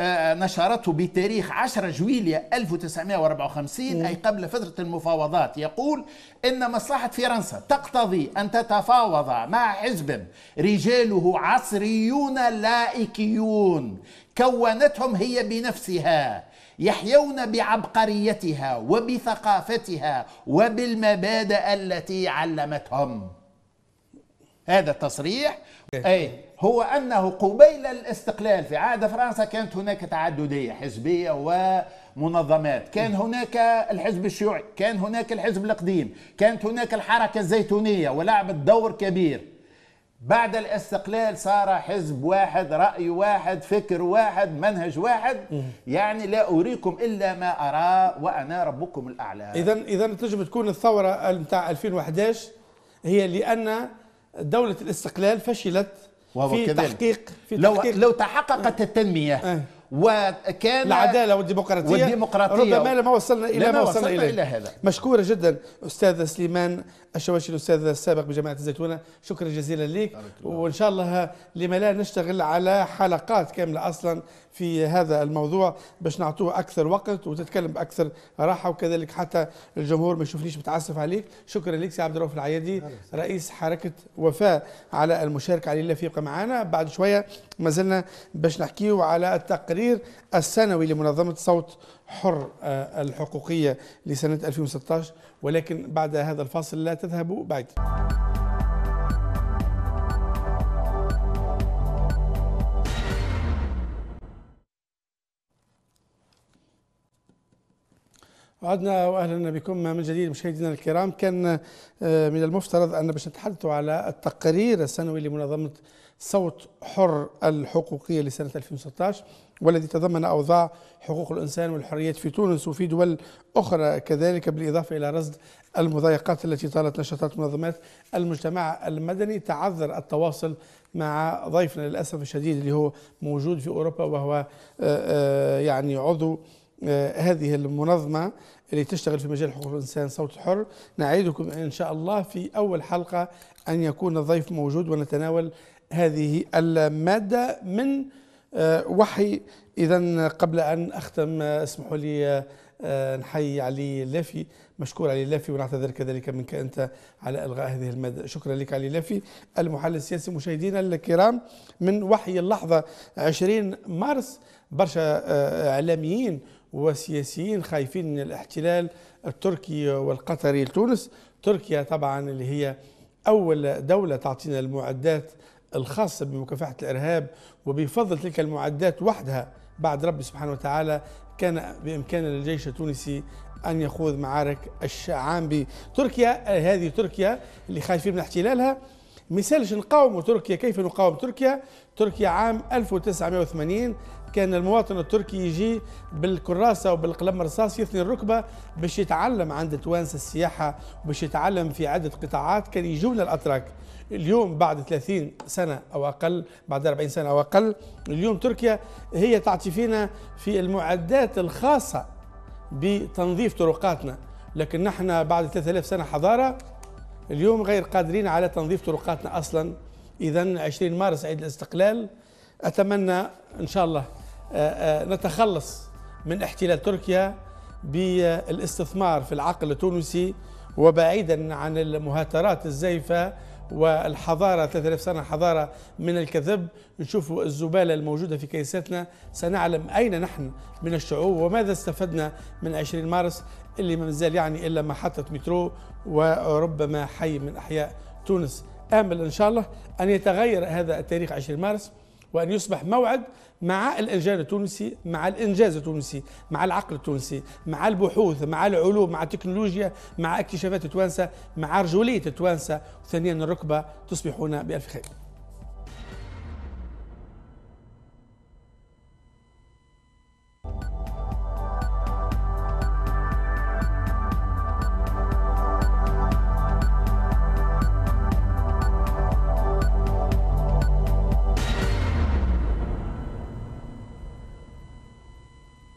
آه، نشرته بتاريخ 10 جويليا 1954 أي قبل فترة المفاوضات يقول إن مصلحة فرنسا تقتضي أن تتفاوض مع حزب رجاله عصريون لائكيون كونتهم هي بنفسها يحيون بعبقريتها وبثقافتها وبالمبادئ التي علمتهم هذا التصريح إيه. اي هو انه قبيل الاستقلال في عهد فرنسا كانت هناك تعدديه حزبيه ومنظمات، كان إيه. هناك الحزب الشيوعي، كان هناك الحزب القديم، كانت هناك الحركه الزيتونيه ولعبت دور كبير. بعد الاستقلال صار حزب واحد، راي واحد، فكر واحد، منهج واحد، إيه. يعني لا اريكم الا ما ارى وانا ربكم الاعلى. اذا اذا تجب تكون الثوره نتاع 2011 هي لان دولة الاستقلال فشلت في تحقيق في لو تحقيق لو تحققت التنمية أه. وكان العداله والديمقراطيه والديمقراطيه ربما لما وصلنا الى ما وصلنا, وصلنا اليه إلى هذا مشكوره جدا أستاذ سليمان الشواشي الاستاذ السابق بجماعه الزيتونه شكرا جزيلا لك وان شاء الله لما لا نشتغل على حلقات كامله اصلا في هذا الموضوع باش نعطوه اكثر وقت وتتكلم باكثر راحه وكذلك حتى الجمهور ما يشوفنيش متعسف عليك شكرا لك سي عبد الرؤوف العيادي رئيس حركه وفاء على المشاركه علي الله يبقى معنا بعد شويه ما زلنا باش نحكيو على التقرير السنوي لمنظمه صوت حر آه، الحقوقيه لسنه 2016 ولكن بعد هذا الفاصل لا تذهبوا بعيد عدنا واهلا بكم من جديد مشاهدينا الكرام كان آه، من المفترض ان باش نتحدثوا على التقرير السنوي لمنظمه صوت حر الحقوقيه لسنه 2016 والذي تضمن أوضاع حقوق الإنسان والحريات في تونس وفي دول أخرى كذلك بالإضافة إلى رصد المضايقات التي طالت نشاطات منظمات المجتمع المدني تعذر التواصل مع ضيفنا للأسف الشديد اللي هو موجود في أوروبا وهو آه، آه، يعني عضو آه، هذه المنظمة اللي تشتغل في مجال حقوق الإنسان صوت حر نعيدكم إن شاء الله في أول حلقة أن يكون الضيف موجود ونتناول هذه المادة من آه، وحي اذا قبل ان اختم آه، اسمحوا لي آه، نحيي علي اللافي مشكور علي اللافي ونعتذر كذلك منك انت على الغاء هذه الماده شكرا لك علي اللافي المحلل السياسي مشاهدينا الكرام من وحي اللحظه 20 مارس برشا اعلاميين وسياسيين خايفين من الاحتلال التركي والقطري لتونس تركيا طبعا اللي هي اول دوله تعطينا المعدات الخاصة بمكافحة الإرهاب وبفضل تلك المعدات وحدها بعد رب سبحانه وتعالى كان بإمكان الجيش التونسي أن يخوض معارك الشعام بتركيا آه، هذه تركيا اللي خايفين من احتلالها مثال نقاوم تركيا كيف نقاوم تركيا تركيا عام 1980 كان المواطن التركي يجي بالكراسة وبالقلم الرصاص يثني الركبة باش يتعلم عند توانسة السياحة باش يتعلم في عدة قطاعات كان يجونا الأتراك اليوم بعد 30 سنة أو أقل بعد 40 سنة أو أقل اليوم تركيا هي تعطي فينا في المعدات الخاصة بتنظيف طرقاتنا لكن نحن بعد 3000 سنة حضارة اليوم غير قادرين على تنظيف طرقاتنا أصلا إذا 20 مارس عيد الاستقلال أتمنى إن شاء الله آه، آه، نتخلص من احتلال تركيا بالاستثمار في العقل التونسي وبعيدا عن المهاترات الزيفه والحضارة 3000 سنة حضارة من الكذب نشوفوا الزبالة الموجودة في كيساتنا سنعلم أين نحن من الشعوب وماذا استفدنا من 20 مارس اللي ما زال يعني إلا محطة مترو وربما حي من أحياء تونس آمل إن شاء الله أن يتغير هذا التاريخ 20 مارس وأن يصبح موعد مع الانجاز التونسي مع الانجاز التونسي مع العقل التونسي مع البحوث مع العلوم مع التكنولوجيا مع اكتشافات التوانسه مع رجوليه التوانسه ثانيا الركبه تصبحون بالف خير